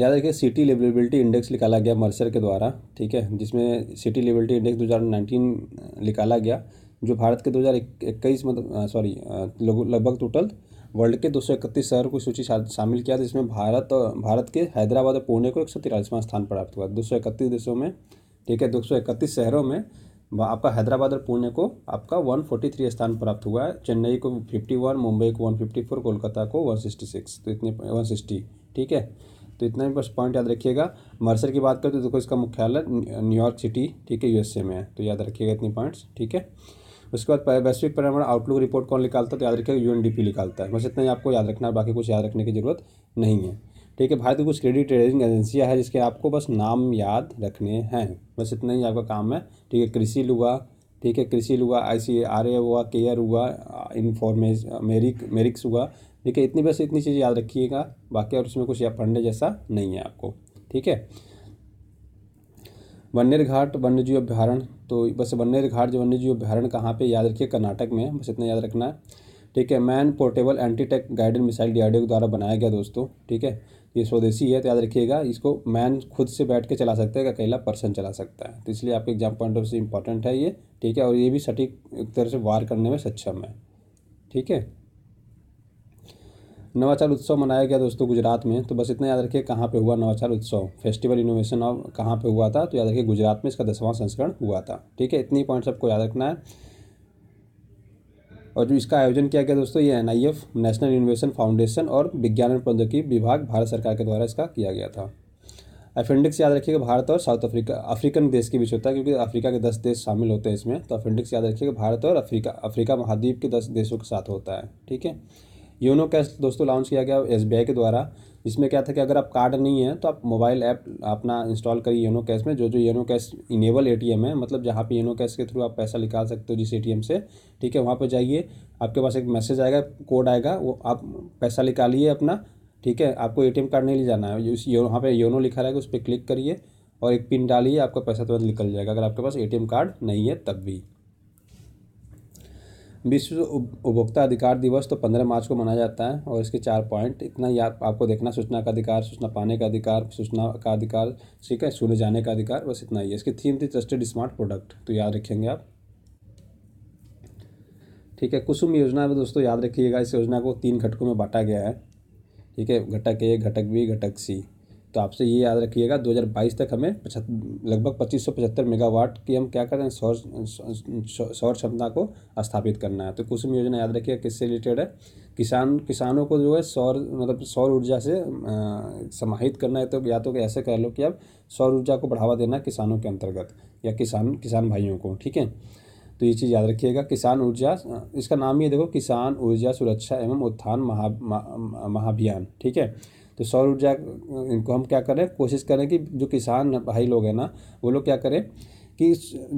याद रखिए सिटी लेबलेबिलिटी इंडेक्स निकाला गया मर्सर के द्वारा ठीक है जिसमें सिटी लेवलिटी इंडेक्स 2019 निकाला गया जो भारत के 2021 मतलब सॉरी लगभग टोटल वर्ल्ड के दो शहरों की सूची शामिल किया था जिसमें भारत और भारत के हैदराबाद और पुणे को एक सौ स्थान प्राप्त हुआ दो देशों में ठीक है दो शहरों में आपका हैदराबाद और पुणे को आपका 143 स्थान प्राप्त हुआ है चेन्नई को 51 मुंबई को 154 कोलकाता को 166 तो इतने 160 ठीक है तो इतना ही बस पॉइंट याद रखिएगा मर्सर की बात करें तो देखो इसका मुख्यालय न्यूयॉर्क सिटी ठीक है यूएसए में है तो याद रखिएगा इतनी पॉइंट्स ठीक है उसके बाद वैश्विक पर्यावरण आउटलुक रिपोर्ट कौन निकालता है तो याद रखिएगा यू निकालता है बस इतना ही आपको याद रखना है बाकी कुछ याद रखने की जरूरत नहीं है ठीक है भारत की कुछ क्रेडिट रेटिंग एजेंसियाँ हैं जिसके आपको बस नाम याद रखने हैं बस इतना ही आपका काम है ठीक है कृषि लुआ ठीक है कृषि लुआ आई सी आर ए हुआ केयर हुआ इन्फॉर्मेश मेरिक मेरिक्स हुआ ठीक है इतनी बस इतनी चीज़ याद रखिएगा बाकी और इसमें कुछ या पढ़ने जैसा नहीं है आपको ठीक है वन्यर घाट वन्य जीव तो बस वन्यर घाट जो वन्य जीव कहाँ पे याद रखिए कर्नाटक में बस इतना याद रखना है ठीक है man portable anti tank guided missile D द्वारा बनाया गया दोस्तों ठीक है ये स्वदेशी है तो याद रखिएगा इसको मैन खुद से बैठ के चला सकता है अकेला पर्सन चला सकता है तो इसलिए आपके एग्जाम पॉइंट ऑफ से इंपॉर्टेंट है ये ठीक है और ये भी सटीक एक तरह से वार करने में सक्षम है ठीक है नवाचार उत्सव मनाया गया दोस्तों गुजरात में तो बस इतना याद रखिए कहाँ पे हुआ नवाचार उत्सव फेस्टिवल इनोवेशन ऑफ कहाँ पे हुआ था तो याद रखिए गुजरात में इसका दसवां संस्करण हुआ था ठीक है इतनी पॉइंट्स आपको याद रखना है और जो इसका आयोजन किया गया दोस्तों ये एन नेशनल इनोवेशन फाउंडेशन और विज्ञान और प्रौद्योगिकी विभाग भारत सरकार के द्वारा इसका किया गया था अफेंडिक्स याद रखिएगा भारत और साउथ अफ्रीका अफ्रीकन देश के बीच होता है क्योंकि अफ्रीका के दस देश शामिल होते हैं इसमें तो अफेंडिक्स याद रखिएगा भारत और अफ्रीका अफ्रीका महाद्वीप के दस देशों के साथ होता है ठीक है योनो कैश दोस्तों लॉन्च किया गया एस के द्वारा इसमें क्या था कि अगर आप कार्ड नहीं है तो आप मोबाइल ऐप अपना इंस्टॉल करिए योनो कैश में जो जो योनो कैश इनेबल एटीएम है मतलब जहाँ पे योनो कैश के थ्रू आप पैसा निकाल सकते हो जिस एटीएम से ठीक है वहाँ पर जाइए आपके पास एक मैसेज आएगा कोड आएगा वो आप पैसा निकालिए अपना ठीक है आपको ए कार्ड नहीं ले जाना है उस वहाँ पर योनो लिखा रहेगा उस पर क्लिक करिए और एक पिन डालिए आपका पैसा तुरंत निकल जाएगा अगर आपके पास ए कार्ड नहीं है तब भी विश्व उपभोक्ता अधिकार दिवस तो पंद्रह मार्च को मनाया जाता है और इसके चार पॉइंट इतना ही आपको देखना सूचना का अधिकार सूचना पाने का अधिकार सूचना का अधिकार ठीक है सुने जाने का अधिकार बस इतना ही है इसकी थीम थी ट्रस्टेड स्मार्ट प्रोडक्ट तो याद रखेंगे आप ठीक है कुसुम योजना में दोस्तों याद रखिएगा इस योजना को तीन घटकों में बांटा गया है ठीक है घटक ए घटक बी घटक सी तो आपसे ये याद रखिएगा 2022 तक हमें लगभग पच्चीस मेगावाट की हम क्या कर रहे हैं सौर सौर क्षमता को स्थापित करना है तो कुसुम योजना याद रखिएगा किससे रिलेटेड है किसान किसानों को जो है सौर मतलब सौर ऊर्जा से आ, समाहित करना है तो या तो ऐसे कह लो कि अब सौर ऊर्जा को बढ़ावा देना किसानों के अंतर्गत या किसान किसान भाइयों को ठीक है तो ये चीज़ याद रखिएगा किसान ऊर्जा इसका नाम ये देखो किसान ऊर्जा सुरक्षा एवं उत्थान महा, महाभियान ठीक है तो सौर ऊर्जा को हम क्या करें कोशिश करें कि जो किसान भाई लोग हैं ना वो लोग क्या करें कि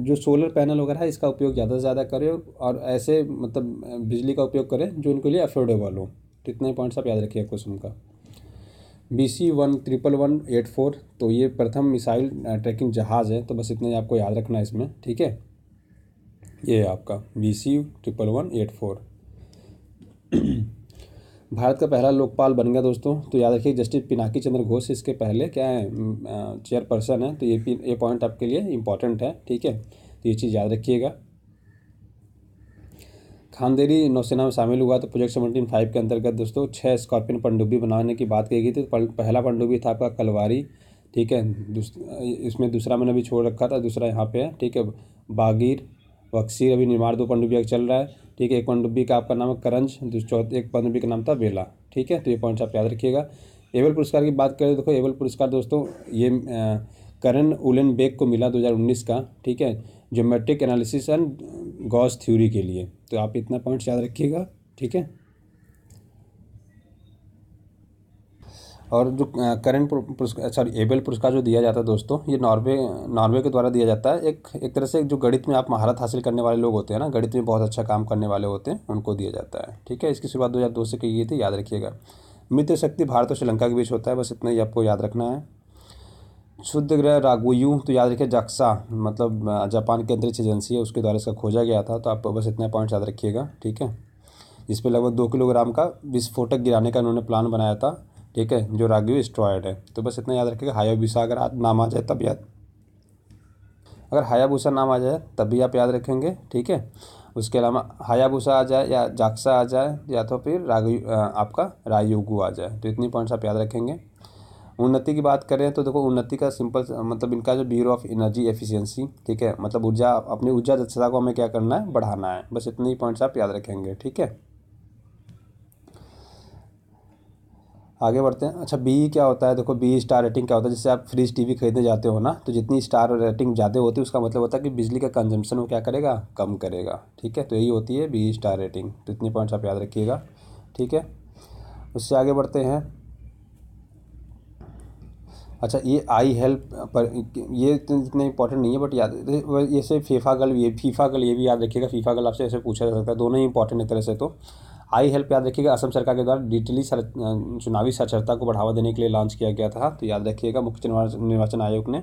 जो सोलर पैनल वगैरह है इसका उपयोग ज़्यादा से ज़्यादा करें और ऐसे मतलब बिजली का उपयोग करें जो उनके लिए अफोर्डेबल हो तो इतना ही पॉइंट्स आप याद रखिए क्वेश्चन का B C one triple one eight four तो ये प्रथम मिसाइल ट्रैकिंग जहाज़ है तो बस इतना ही आपको याद रखना है इसमें ठीक है ये है आपका B C triple one eight four Bharat का पहला लोकपाल बन गया दोस्तों तो याद रखिए जस्टिस पिनाकी चंद्र घोष इसके पहले क्या है चेयरपर्सन है तो ये ये पॉइंट आपके लिए इम्पोर्टेंट है ठीक है तो ये चीज़ याद रखिएगा खानदेरी नौसेना में शामिल हुआ तो प्रोजेक्ट सेवेंटीन फाइव के अंतर्गत दोस्तों छः स्कॉर्पियन पनडुब्बी बनाने की बात कही गई थी तो पहला पनडुब्बी था आपका कलवारी ठीक है इसमें दूसरा मैंने अभी छोड़ रखा था दूसरा यहाँ पे है ठीक है बागीर बक्सीर अभी निर्माण दो पनडुब्बियाँ चल रहा है ठीक है एक पनडुब्बी का आपका नाम है करंज चौथे एक पनडुब्बी का नाम था बेला ठीक है तो ये पॉइंट्स आप याद रखिएगा एवल पुरस्कार की बात करें देखो एवल पुरस्कार दोस्तों ये करण उलन बेग को मिला 2019 का ठीक है geometric analysis and Gauss theory के लिए तो आप इतना पॉइंट्स याद रखिएगा ठीक है और जो करंट पुरस्कार सॉरी एबेल पुरस्कार जो दिया जाता है दोस्तों ये नॉर्वे नॉर्वे के द्वारा दिया जाता है एक एक तरह से जो गणित में आप महारत हासिल करने वाले लोग होते हैं ना गणित में बहुत अच्छा काम करने वाले होते हैं उनको दिया जाता है ठीक है इसकी शुरुआत दो हज़ार दो से की गई थी याद रखिएगा मित्र शक्ति भारत और श्रीलंका के बीच होता है बस इतना ही आपको याद रखना है शुद्ध ग्रह रागुयू तो याद रखिए जक्सा मतलब जापान की अंतरिक्ष एजेंसी है उसके द्वारा इसका खोजा गया था तो आप बस इतना पॉइंट याद रखिएगा ठीक है इस पर लगभग दो किलोग्राम का विस्फोटक गिराने का इन्होंने प्लान बनाया था ठीक है जो रागी स्ट्रॉयड है तो बस इतना याद रखिएगा हायाबूसा अगर नाम आ जाए तब याद अगर हायाभूसा नाम आ जाए तब भी आप याद रखेंगे ठीक है उसके अलावा हायाभूसा आ जाए या जाक्सा आ जाए या तो फिर राग आपका रायुगु आ जाए तो इतनी पॉइंट्स आप याद रखेंगे उन्नति की बात करें तो देखो उन्नति का सिंपल मतलब इनका जो ब्यूरो ऑफ एनर्जी एफिशिएंसी ठीक है मतलब ऊर्जा अपनी ऊर्जा दक्षता को हमें क्या करना है बढ़ाना है बस इतने ही पॉइंट्स आप याद रखेंगे ठीक है आगे बढ़ते हैं अच्छा बी क्या होता है देखो बी स्टार रेटिंग क्या होता है जैसे आप फ्रिज टीवी खरीदने जाते हो ना तो जितनी स्टार रेटिंग ज़्यादा होती है उसका मतलब होता है कि बिजली का कंजम्पशन वो क्या करेगा कम करेगा ठीक है तो यही होती है बी स्टार रेटिंग तो इतने पॉइंट्स आप याद रखिएगा ठीक है उससे आगे बढ़ते हैं अच्छा ये आई हेल्प पर ये तो इतने इंपॉर्टेंट नहीं है बट याद से फीफा गल ये फीफा गल ये भी याद रखिएगा फीफा गल आपसे ऐसे पूछा जा सकता है दोनों ही इंपॉर्टेंट है तरह से तो आई हेल्प याद रखिएगा असम सरकार के द्वारा डिजिटली चुनावी साक्षरता को बढ़ावा देने के लिए लॉन्च किया गया था तो याद रखिएगा मुख्य निर्वाचन आयोग ने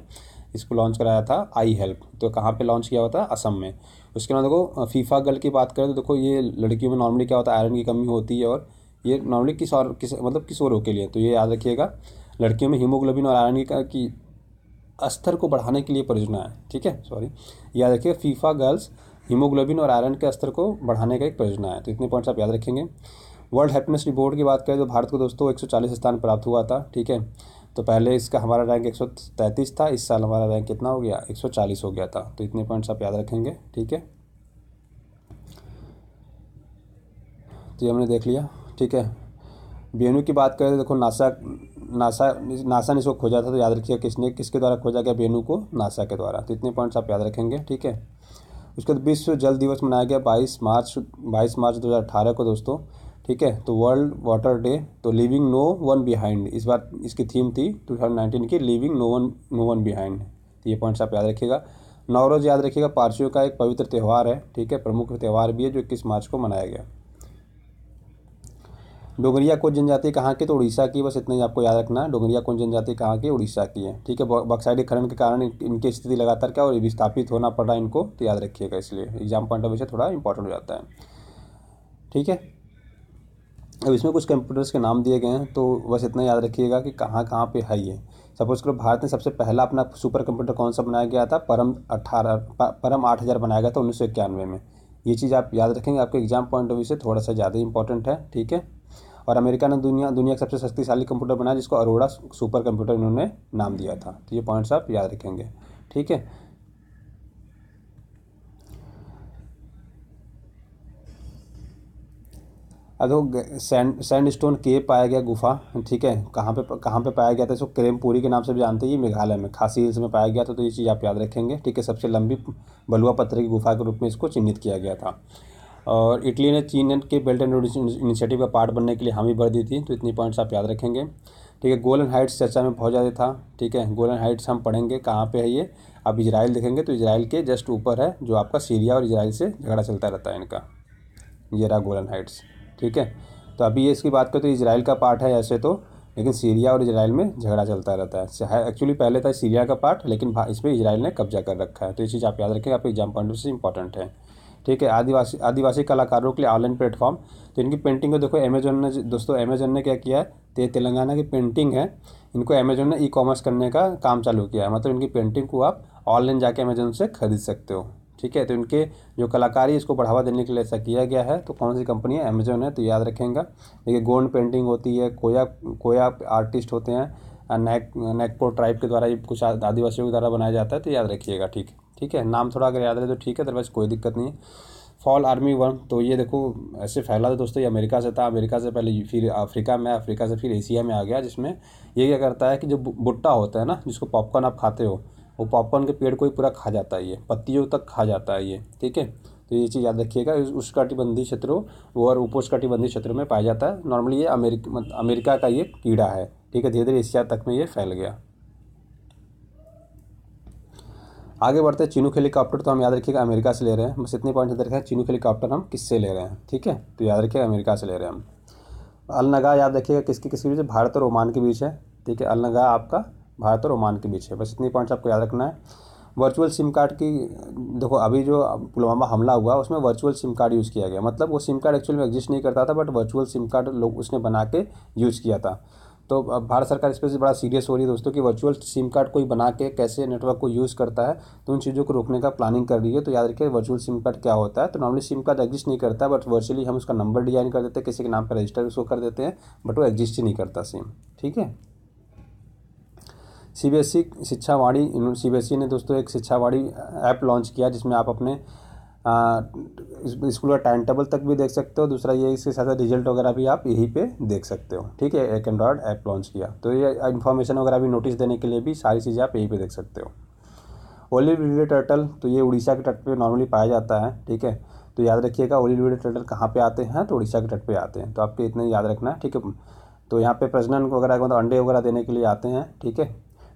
इसको लॉन्च कराया था आई हेल्प तो कहाँ पे लॉन्च किया हुआ था असम में उसके बाद देखो फीफा गर्ल की बात करें तो देखो ये लड़कियों में नॉर्मली क्या होता है आयरन की कमी होती है और ये नॉर्मली किस और किस मतलब किस और के लिए तो ये याद रखिएगा लड़कियों में हीमोग्लोबिन और आयरन की स्तर को बढ़ाने के लिए परियोजना है ठीक है सॉरी याद रखिएगा फीफा गर्ल्स हीमोग्लोबिन और आयरन के स्तर को बढ़ाने का एक प्रयोजना है तो इतने पॉइंट्स आप याद रखेंगे वर्ल्ड हैप्पीनेस रिपोर्ट की बात करें तो भारत को दोस्तों एक स्थान प्राप्त हुआ था ठीक है तो पहले इसका हमारा रैंक एक था इस साल हमारा रैंक कितना हो गया एक हो गया था तो इतने पॉइंट्स आप याद रखेंगे ठीक है तो ये हमने देख लिया ठीक है बी की बात करें तो देखो नासा नासा नासा ने इसको खोजा था तो याद रखिए किसने किसके द्वारा खोजा गया बेनू को नासा के द्वारा तो इतने पॉइंट्स आप याद रखेंगे ठीक है उसके बाद विश्व जल दिवस मनाया गया बाईस मार्च बाईस मार्च 2018 को दोस्तों ठीक है तो वर्ल्ड वाटर डे तो लिविंग नो वन बिहाइंड इस बार इसकी थीम थी 2019 की living no one no one behind ये पॉइंट्स आप याद रखिएगा नवरोज़ याद रखिएगा पारसियों का एक पवित्र त्यौहार है ठीक है प्रमुख त्यौहार भी है जो इक्कीस मार्च को मनाया गया डोगरिया कुंज जनजाति कहाँ की तो उड़ीसा की बस इतना ही आपको याद रखना है डोगरिया कुंज जनजाति कहाँ की उड़ीसा की है ठीक है बक्साइडी खनन के कारण इनकी स्थिति लगातार क्या और विस्थापित होना पड़ रहा है इनको तो याद रखिएगा इसलिए एग्जाम पॉइंट ऑफ व्यू से थोड़ा इंपॉर्टेंट हो जाता है ठीक है अब इसमें कुछ कंप्यूटर्स के नाम दिए गए हैं तो बस इतना याद रखिएगा कि कहाँ कहाँ पर है ये सपोज करो भारत ने सबसे पहला अपना सुपर कंप्यूटर कौन सा बनाया गया था परम अठारह परम आठ हज़ार बनाया गया था उन्नीस सौ इक्यानवे में ये चीज़ आप याद रखेंगे आपके एग्जाम पॉइंट ऑफ व्यू से थोड़ा सा ज़्यादा इंपॉर्टेंट है ठीक है और अमेरिका ने दुनिया दुनिया का सबसे शक्तिशाली कंप्यूटर बनाया जिसको अरोड़ा सुपर कंप्यूटर इन्होंने नाम दिया था तो ये पॉइंट्स आप याद रखेंगे ठीक है अगर सैंड सैंड स्टोन के पाया गया गुफा ठीक है कहाँ पे कहाँ पे पाया गया था इसको क्रेमपुरी के नाम से भी जानते हैं ये मेघालय में खासी हिल्स में पाया गया था तो ये चीज़ आप याद रखेंगे ठीक है सबसे लंबी बलुआ पत्थर की गुफा के रूप में इसको चिन्हित किया गया था और इटली ने चीन के बेल्ट एंड रोड इनिशिएटिव का पार्ट बनने के लिए हामी भर दी थी तो इतनी पॉइंट्स आप याद रखेंगे ठीक है गोलन हाइट्स चर्चा में बहुत ज़्यादा था ठीक है गोलन हाइट्स हम पढ़ेंगे कहाँ पे है ये आप इसराइल देखेंगे तो इसराइल के जस्ट ऊपर है जो आपका सीरिया और इसराइल से झगड़ा चलता रहता है इनका ये रहा गोलन हाइट्स ठीक है तो अभी ये इसकी बात करें तो इजराइल का पार्ट है ऐसे तो लेकिन सीरिया और इजराइल में झगड़ा चलता रहता है एक्चुअली पहले था सीरिया का पार्ट लेकिन इस पर इसराइल ने कब्जा कर रखा है तो ये चीज़ आप याद रखें आपके एग्जाम पॉइंट ऑफ से इंपॉर्टेंट है ठीक है आदिवासी आदिवासी कलाकारों के लिए ऑनलाइन प्लेटफॉर्म तो इनकी पेंटिंग को देखो अमेजोन ने दोस्तों अमेजोन ने क्या किया है तेलंगाना की पेंटिंग है इनको अमेजोन ने ई कॉमर्स करने का काम चालू किया है मतलब इनकी पेंटिंग को आप ऑनलाइन जाके अमेजोन से खरीद सकते हो ठीक है तो इनके जो कलाकारी इसको बढ़ावा देने के लिए ऐसा किया गया है तो कौन सी कंपनी है अमेजोन है तो याद रखेंगे देखिए गोंड पेंटिंग होती है कोया कोया आर्टिस्ट होते हैं नैक नेकपो ट्राइब के द्वारा ये कुछ आदिवासियों के द्वारा बनाया जाता है तो याद रखिएगा ठीक है ठीक है नाम थोड़ा अगर याद रहे तो ठीक है अदरवाइज कोई दिक्कत नहीं है फॉल आर्मी वर्म तो ये देखो ऐसे फैला था दोस्तों ये अमेरिका से था अमेरिका से पहले फिर अफ्रीका में अफ्रीका से फिर एशिया में आ गया जिसमें ये क्या करता है कि जो भुट्टा होता है ना जिसको पॉपकॉर्न आप खाते हो वो पॉपकॉर्न के पेड़ को ही पूरा खा जाता है ये पत्तियों तक खा जाता है ये ठीक है तो ये चीज़ याद रखिएगा उष्णकटिबंधीय क्षेत्रों और उपोष्णकटिबंधीय क्षेत्रों में पाया जाता है नॉर्मली ये अमेरिका मतलब अमेरिका का ये कीड़ा है ठीक है धीरे धीरे एशिया तक में ये फैल गया आगे बढ़ते हैं चीनू हेलीकॉप्टर तो हम याद रखिएगा अमेरिका से ले रहे हैं बस इतने पॉइंट याद रखें चीनू हेलीकॉप्टर हम किससे ले रहे हैं ठीक है तो याद रखिएगा अमेरिका से ले रहे हैं हम अलनगा याद रखिएगा किसके किसके बीच भारत और ओमान के बीच है ठीक है अलनगा आपका भारत और ओमान के बीच है बस इतने पॉइंट्स आपको याद रखना है वर्चुअल सिम कार्ड की देखो अभी जो पुलवामा हमला हुआ उसमें वर्चुअल सिम कार्ड यूज़ किया गया मतलब वो सिम कार्ड एक्चुअल में एग्जिस्ट नहीं करता था बट वर्चुअल सिम कार्ड लोग उसने बना के यूज़ किया था तो भारत सरकार इस पर बड़ा सीरियस हो रही है दोस्तों कि वर्चुअल सिम कार्ड कोई बना के कैसे नेटवर्क को यूज़ करता है तो उन चीज़ों को रोकने का प्लानिंग कर रही है तो याद रखिए वर्चुअल सिम कार्ड क्या होता है तो नॉर्मली सिम कार्ड एग्जिस्ट नहीं करता बट वर्चुअली हम उसका नंबर डिजाइन कर देते हैं किसी के नाम पर रजिस्टर उसको कर देते हैं बट वो एग्जिस्ट ही नहीं करता सिम ठीक है C B S E Shikshavani C B S E ने दोस्तों एक शिक्षावाणी ऐप लॉन्च किया जिसमें आप अपने स्कूल का टाइम टेबल तक भी देख सकते हो दूसरा ये इसके साथ साथ रिजल्ट वगैरह भी आप यहीं पे देख सकते हो ठीक है एक एंड्रॉयड ऐप लॉन्च किया तो ये इन्फॉर्मेशन वगैरह भी नोटिस देने के लिए भी सारी चीज़ें आप यहीं पे देख सकते हो ओली वीडियो टर्टल तो ये उड़ीसा के तट पे नॉर्मली पाया जाता है ठीक है तो याद रखिएगा ओली वीडियो टर्टल कहाँ पर आते हैं तो उड़ीसा के तट पर आते हैं तो आपको इतना याद रखना है ठीक है तो यहाँ पे प्रजनन वगैरह मतलब अंडे वगैरह देने के लिए आते हैं ठीक है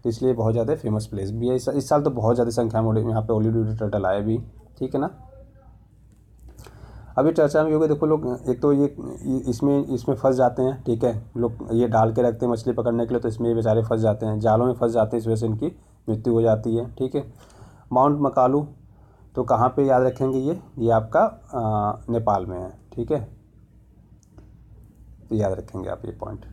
तो इसलिए बहुत ज़्यादा फेमस प्लेस भी है इस साल तो बहुत ज़्यादा संख्या में यहाँ पे ओली वीडियो टर्टल आए भी ठीक है ना अभी चर्चा में होगी देखो लोग एक तो ये इसमें इसमें फंस जाते हैं ठीक है लोग ये डाल के रखते हैं मछली पकड़ने के लिए तो इसमें बेचारे फंस जाते हैं जालों में फंस जाते हैं इस वजह से इनकी मृत्यु हो जाती है ठीक है माउंट मकालू तो कहाँ पे याद रखेंगे ये ये आपका आ, नेपाल में है ठीक है तो याद रखेंगे आप ये पॉइंट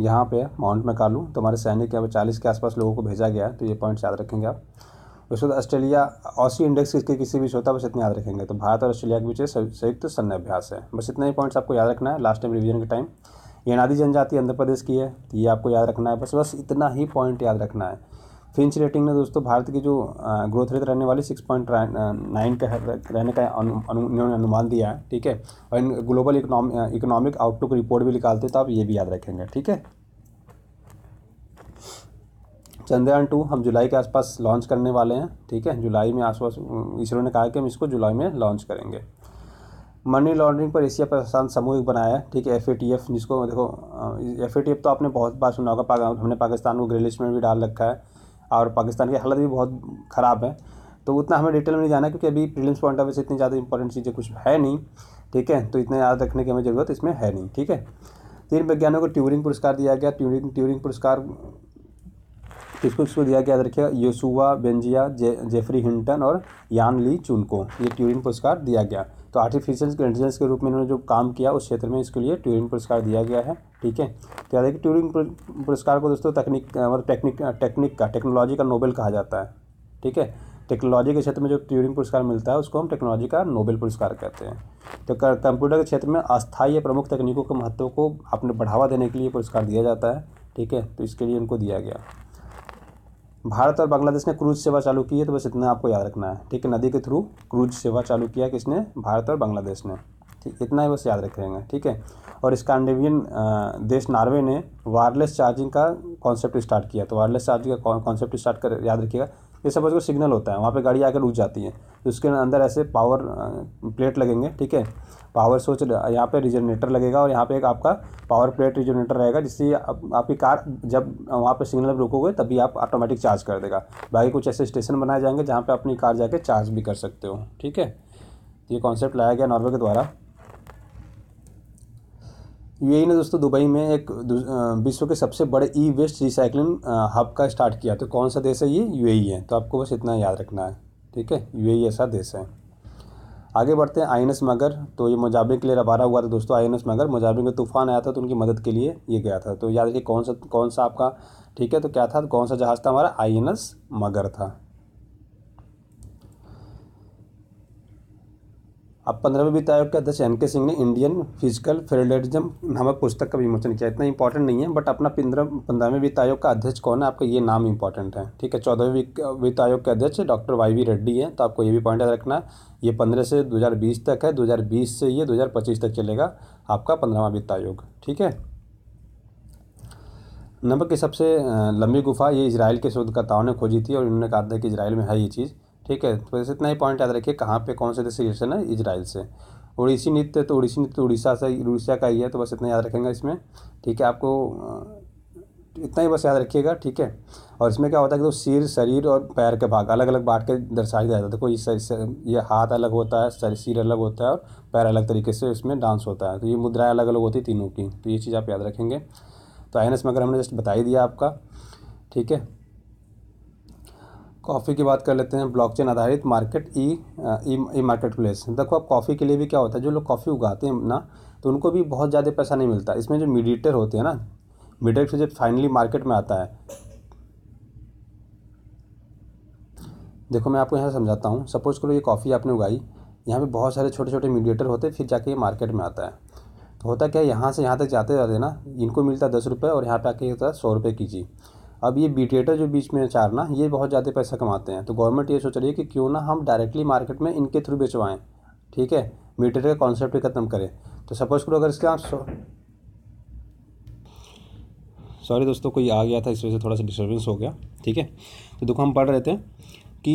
यहाँ पे माउंट मकालू तो हमारे सैनिक यहाँ पर चालीस के आसपास लोगों को भेजा गया है तो ये पॉइंट्स याद रखेंगे आप उसके बाद ऑस्ट्रेलिया ऑसी इंडेक्स किसके किसी बीच होता है बस इतना याद रखेंगे तो भारत और ऑस्ट्रेलिया के बीच संयुक्त तो सन्न अभ्यास है बस इतना ही पॉइंट्स आपको याद रखना है लास्ट टाइम रिविजन के टाइम ये अनादि जनजाति आंध्र प्रदेश की है तो ये आपको याद रखना है बस बस इतना ही पॉइंट याद रखना है फिंच रेटिंग ने दोस्तों भारत की जो ग्रोथ रेट रहने वाली सिक्स पॉइंट नाइन का रहने का उन्होंने अनुमान दिया है ठीक है और इन ग्लोबल इकोनॉमिक आउटलुक रिपोर्ट भी निकालते तो आप ये भी याद रखेंगे ठीक है चंद्रयान टू हम जुलाई के आसपास लॉन्च करने वाले हैं ठीक है जुलाई में आसपास इसरो ने कहा कि हम इसको जुलाई में लॉन्च करेंगे मनी लॉन्ड्रिंग पर एशिया प्रशांत समूह बनाया है ठीक है एफ ए टी एफ जिसको देखो एफ ए टी एफ तो आपने बहुत बार सुना होगा पाक, हमने पाकिस्तान को ग्रे लिस्ट में भी डाल रखा है और पाकिस्तान की हालत भी बहुत ख़राब है तो उतना हमें डिटेल में नहीं जाना क्योंकि अभी प्रीलिम्स पॉइंट ऑफ व्यू से इतनी ज़्यादा इंपॉर्टेंट चीज़ें कुछ है नहीं ठीक है तो इतना याद रखने की हमें ज़रूरत इसमें है नहीं ठीक है तीन वैज्ञानिकों को ट्यूरिंग पुरस्कार दिया गया ट्यूरिंग ट्यूरिंग पुरस्कार किसको किसको दिया गया याद रखिएगा योसुआ बेंजिया जे, जेफरी हिंटन और यान ली चुन को ये ट्यूरिंग पुरस्कार दिया गया तो आर्टिफिशियल इंटेलिजेंस के रूप में इन्होंने जो काम किया उस क्षेत्र में इसके लिए ट्यूरिंग पुरस्कार दिया गया है ठीक है तो याद रखिए ट्यूरिंग पुरस्कार को दोस्तों तकनीक मतलब टेक्निक टेक्निक का टेक्नोलॉजी का नोबेल कहा जाता है ठीक है टेक्नोलॉजी के क्षेत्र में जो ट्यूरिंग पुरस्कार मिलता है उसको हम टेक्नोलॉजी का नोबेल पुरस्कार कहते हैं तो कंप्यूटर के क्षेत्र में अस्थायी या प्रमुख तकनीकों के महत्व को अपने बढ़ावा देने के लिए पुरस्कार दिया जाता है ठीक है तो इसके लिए उनको दिया गया भारत और बांग्लादेश ने क्रूज सेवा चालू की है तो बस इतना आपको याद रखना है ठीक है नदी के थ्रू क्रूज सेवा चालू किया किसने भारत और बांग्लादेश ने ठीक इतना ही बस याद रखेंगे ठीक है और स्कैंडिनेवियन देश नॉर्वे ने वायरलेस चार्जिंग का कॉन्सेप्ट स्टार्ट किया तो वायरलेस चार्जिंग का कॉन्सेप्ट स्टार्ट कर याद रखिएगा ये सपोज को सिग्नल होता है वहाँ पे गाड़ी आकर रुक जाती है तो उसके अंदर ऐसे पावर प्लेट लगेंगे ठीक है पावर सोच यहाँ पे रिजनरेटर लगेगा और यहाँ पे एक आपका पावर प्लेट रिजनरेटर रहेगा जिससे आप, आपकी कार जब वहाँ पे सिग्नल रुकोगे तभी आप ऑटोमेटिक चार्ज कर देगा बाकी कुछ ऐसे स्टेशन बनाए जाएंगे जहाँ पर अपनी कार जाके चार्ज भी कर सकते हो ठीक है तो ये कॉन्सेप्ट लाया गया नॉर्वे के द्वारा यूएई ने दोस्तों दुबई में एक विश्व के सबसे बड़े ई वेस्ट रिसाइकलिंग हब का स्टार्ट किया तो कौन सा देश है ये यूएई है तो आपको बस इतना याद रखना है ठीक है यूएई ऐसा देश है आगे बढ़ते हैं आई एन मगर तो ये मोजाबिक के लिए रवाना हुआ था दोस्तों आई एन एस मगर मोजाबिक में तूफान आया था तो उनकी मदद के लिए ये गया था तो याद रखिए कौन सा कौन सा आपका ठीक है तो क्या था कौन सा जहाज़ था हमारा आई मगर था अब पंद्रहवें वित्त आयोग के अध्यक्ष एन के सिंह ने इंडियन फिजिकल फेडरलिज्म नामक पुस्तक का विमोचन किया इतना इंपॉर्टेंट नहीं है बट अपना पंद्रह पंद्रहवें वित्त आयोग का अध्यक्ष कौन है आपका ये नाम इंपॉर्टेंट है ठीक है चौदहवें वित्त आयोग के अध्यक्ष डॉक्टर वाई वी रेड्डी है तो आपको ये भी पॉइंट याद रखना ये पंद्रह से दो हज़ार बीस तक है दो हज़ार बीस से ये दो हज़ार पच्चीस तक चलेगा आपका पंद्रहवा वित्त आयोग ठीक है नंबर की सबसे लंबी गुफा ये इसराइल के शोधकर्ताओं ने खोजी थी और उन्होंने कहा था कि इसराइल में है ये चीज़ ठीक है तो वैसे इतना ही पॉइंट याद रखिए कहाँ पे कौन से देश रिलेशन है इजराइल से उड़ीसी नृत्य तो उड़ीसी नृत्य उड़ीसा तो से उड़ीसा का ही है तो बस इतना याद रखेंगे इसमें ठीक है आपको इतना ही बस याद रखिएगा ठीक है और इसमें क्या होता है कि तो सिर शरीर और पैर के भाग अलग अलग बांट के दर्शाया जाता है देखो ये ये हाथ अलग होता है सर सिर अलग होता है और पैर अलग तरीके से इसमें डांस होता है तो ये मुद्राएं अलग अलग होती है तीनों की तो ये चीज़ आप याद रखेंगे तो आई एन एस मगर हमने जस्ट बताई दिया आपका ठीक है कॉफ़ी की बात कर लेते हैं ब्लॉकचेन आधारित market e e market place देखो आप कॉफ़ी के लिए भी क्या होता है जो लोग कॉफ़ी उगाते हैं ना तो उनको भी बहुत ज़्यादा पैसा नहीं मिलता इसमें जो मीडिएटर होते हैं ना मीडिएटर जब फाइनली मार्केट में आता है देखो मैं आपको यहाँ समझाता हूँ सपोज़ करो ये कॉफ़ी आपने उगाई यहाँ पे बहुत सारे छोटे छोटे मीडिएटर होते हैं फिर जाके ये मार्केट में आता है तो होता क्या है यहाँ से यहाँ तक जाते जाते ना इनको मिलता है दस रुपये और यहाँ पे आके होता है सौ रुपये के जी अब ये बी थिएटर जो बीच में चार ना ये बहुत ज़्यादा पैसा कमाते हैं तो गवर्नमेंट ये सोच रही है कि क्यों ना हम डायरेक्टली मार्केट में इनके थ्रू बेचवाएँ ठीक है बी थिएटर का कॉन्सेप्ट ख़त्म करें तो सपोज़ करो अगर इसके आप सॉरी दोस्तों कोई आ गया था इस वजह से थोड़ा सा डिस्टर्बेंस हो गया ठीक है तो देखो हम पढ़ रहे थे कि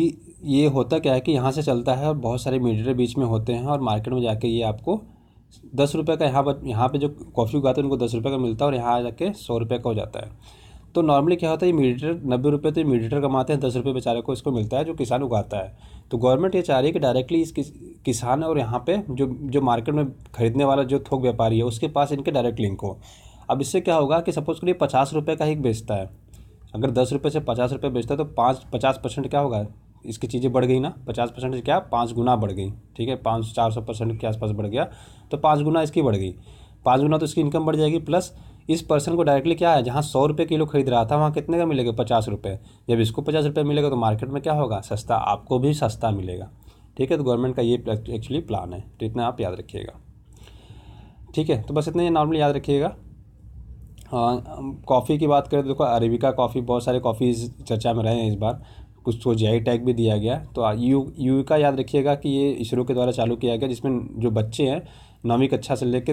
ये होता क्या है कि यहाँ से चलता है और बहुत सारे मीडिएटर बीच में होते हैं और मार्केट में जाके ये आपको दस रुपये का यहाँ पर यहाँ पे जो कॉफ़ी उगाते हैं उनको दस रुपये का मिलता है और यहाँ आ जाके सौ रुपये का हो जाता है तो नॉर्मली क्या होता है ये मीडिएटर नब्बे रुपये तो मीडिएटर कमाते हैं दस रुपये बेचारे को इसको मिलता है जो किसान उगाता है तो गवर्नमेंट ये चाह रही है कि डायरेक्टली इस किसान और यहाँ पे जो जो मार्केट में खरीदने वाला जो थोक व्यापारी है उसके पास इनके डायरेक्ट लिंक हो अब इससे क्या होगा कि सपोज करिए पचास रुपये का ही बेचता है अगर दस रुपये से पचास रुपये बेचता है तो पाँच पचास परसेंट क्या होगा इसकी चीज़ें बढ़ गई ना पचास परसेंट क्या पाँच गुना बढ़ गई ठीक है पाँच चार सौ परसेंट के आसपास बढ़ गया तो पाँच गुना इसकी बढ़ गई पाँच गुना तो इसकी इनकम बढ़ जाएगी प्लस इस पर्सन को डायरेक्टली क्या है जहाँ सौ रुपये किलो खरीद रहा था वहाँ कितने का मिलेगा पचास रुपये जब इसको पचास रुपये मिलेगा तो मार्केट में क्या होगा सस्ता आपको भी सस्ता मिलेगा ठीक है तो गवर्नमेंट का ये एक्चुअली प्लान है तो इतना आप याद रखिएगा ठीक है तो बस इतना ही नॉर्मली याद रखिएगा कॉफ़ी की बात करें तो देखो अरेबिका कॉफ़ी बहुत सारे कॉफ़ीज़ चर्चा में रहे हैं इस बार कुछ को आई टैग भी दिया गया तो यू यू का याद रखिएगा कि ये इसरो के द्वारा चालू किया गया जिसमें जो बच्चे हैं नौवीं कक्षा से लेकर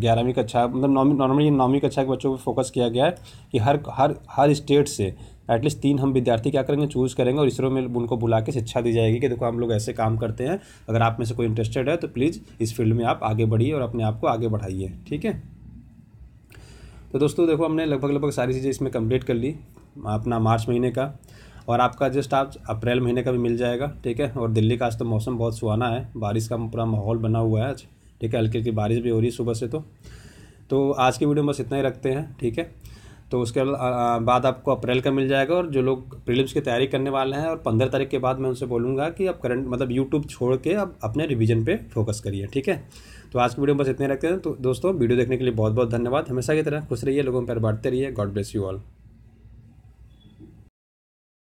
ग्यारहवीं कक्षा मतलब नौवीं नॉर्मली नौवीं कक्षा के बच्चों पर फोकस किया गया है कि हर हर हर स्टेट से एटलीस्ट तीन हम विद्यार्थी क्या करेंगे चूज़ करेंगे और इसरो में उनको बुला के शिक्षा दी जाएगी कि देखो हम लोग ऐसे काम करते हैं अगर आप में से कोई इंटरेस्टेड है तो प्लीज़ इस फील्ड में आप आगे बढ़िए और अपने आप को आगे बढ़ाइए ठीक है तो दोस्तों देखो हमने लगभग लगभग सारी चीज़ें इसमें कंप्लीट कर ली अपना मार्च महीने का और आपका जस्ट आप अप्रैल महीने का भी मिल जाएगा ठीक है और दिल्ली का आज तो मौसम बहुत सुहाना है बारिश का पूरा माहौल बना हुआ है आज ठीक है हल्की हल्की बारिश भी हो रही है सुबह से तो तो आज की वीडियो में बस इतना ही रखते हैं ठीक है तो उसके बाद आपको अप्रैल का मिल जाएगा और जो लोग प्रीलिम्स की तैयारी करने वाले हैं और पंद्रह तारीख के बाद मैं उनसे बोलूँगा कि आप करंट मतलब यूट्यूब छोड़ के आप अपने रिविजन पर फोकस करिए ठीक है तो आज की वीडियो में बस इतने रखते हैं तो दोस्तों वीडियो देखने के लिए बहुत बहुत धन्यवाद हमेशा की तरह खुश रहिए लोगों पर बांटते रहिए गॉड ब्लेस यू ऑल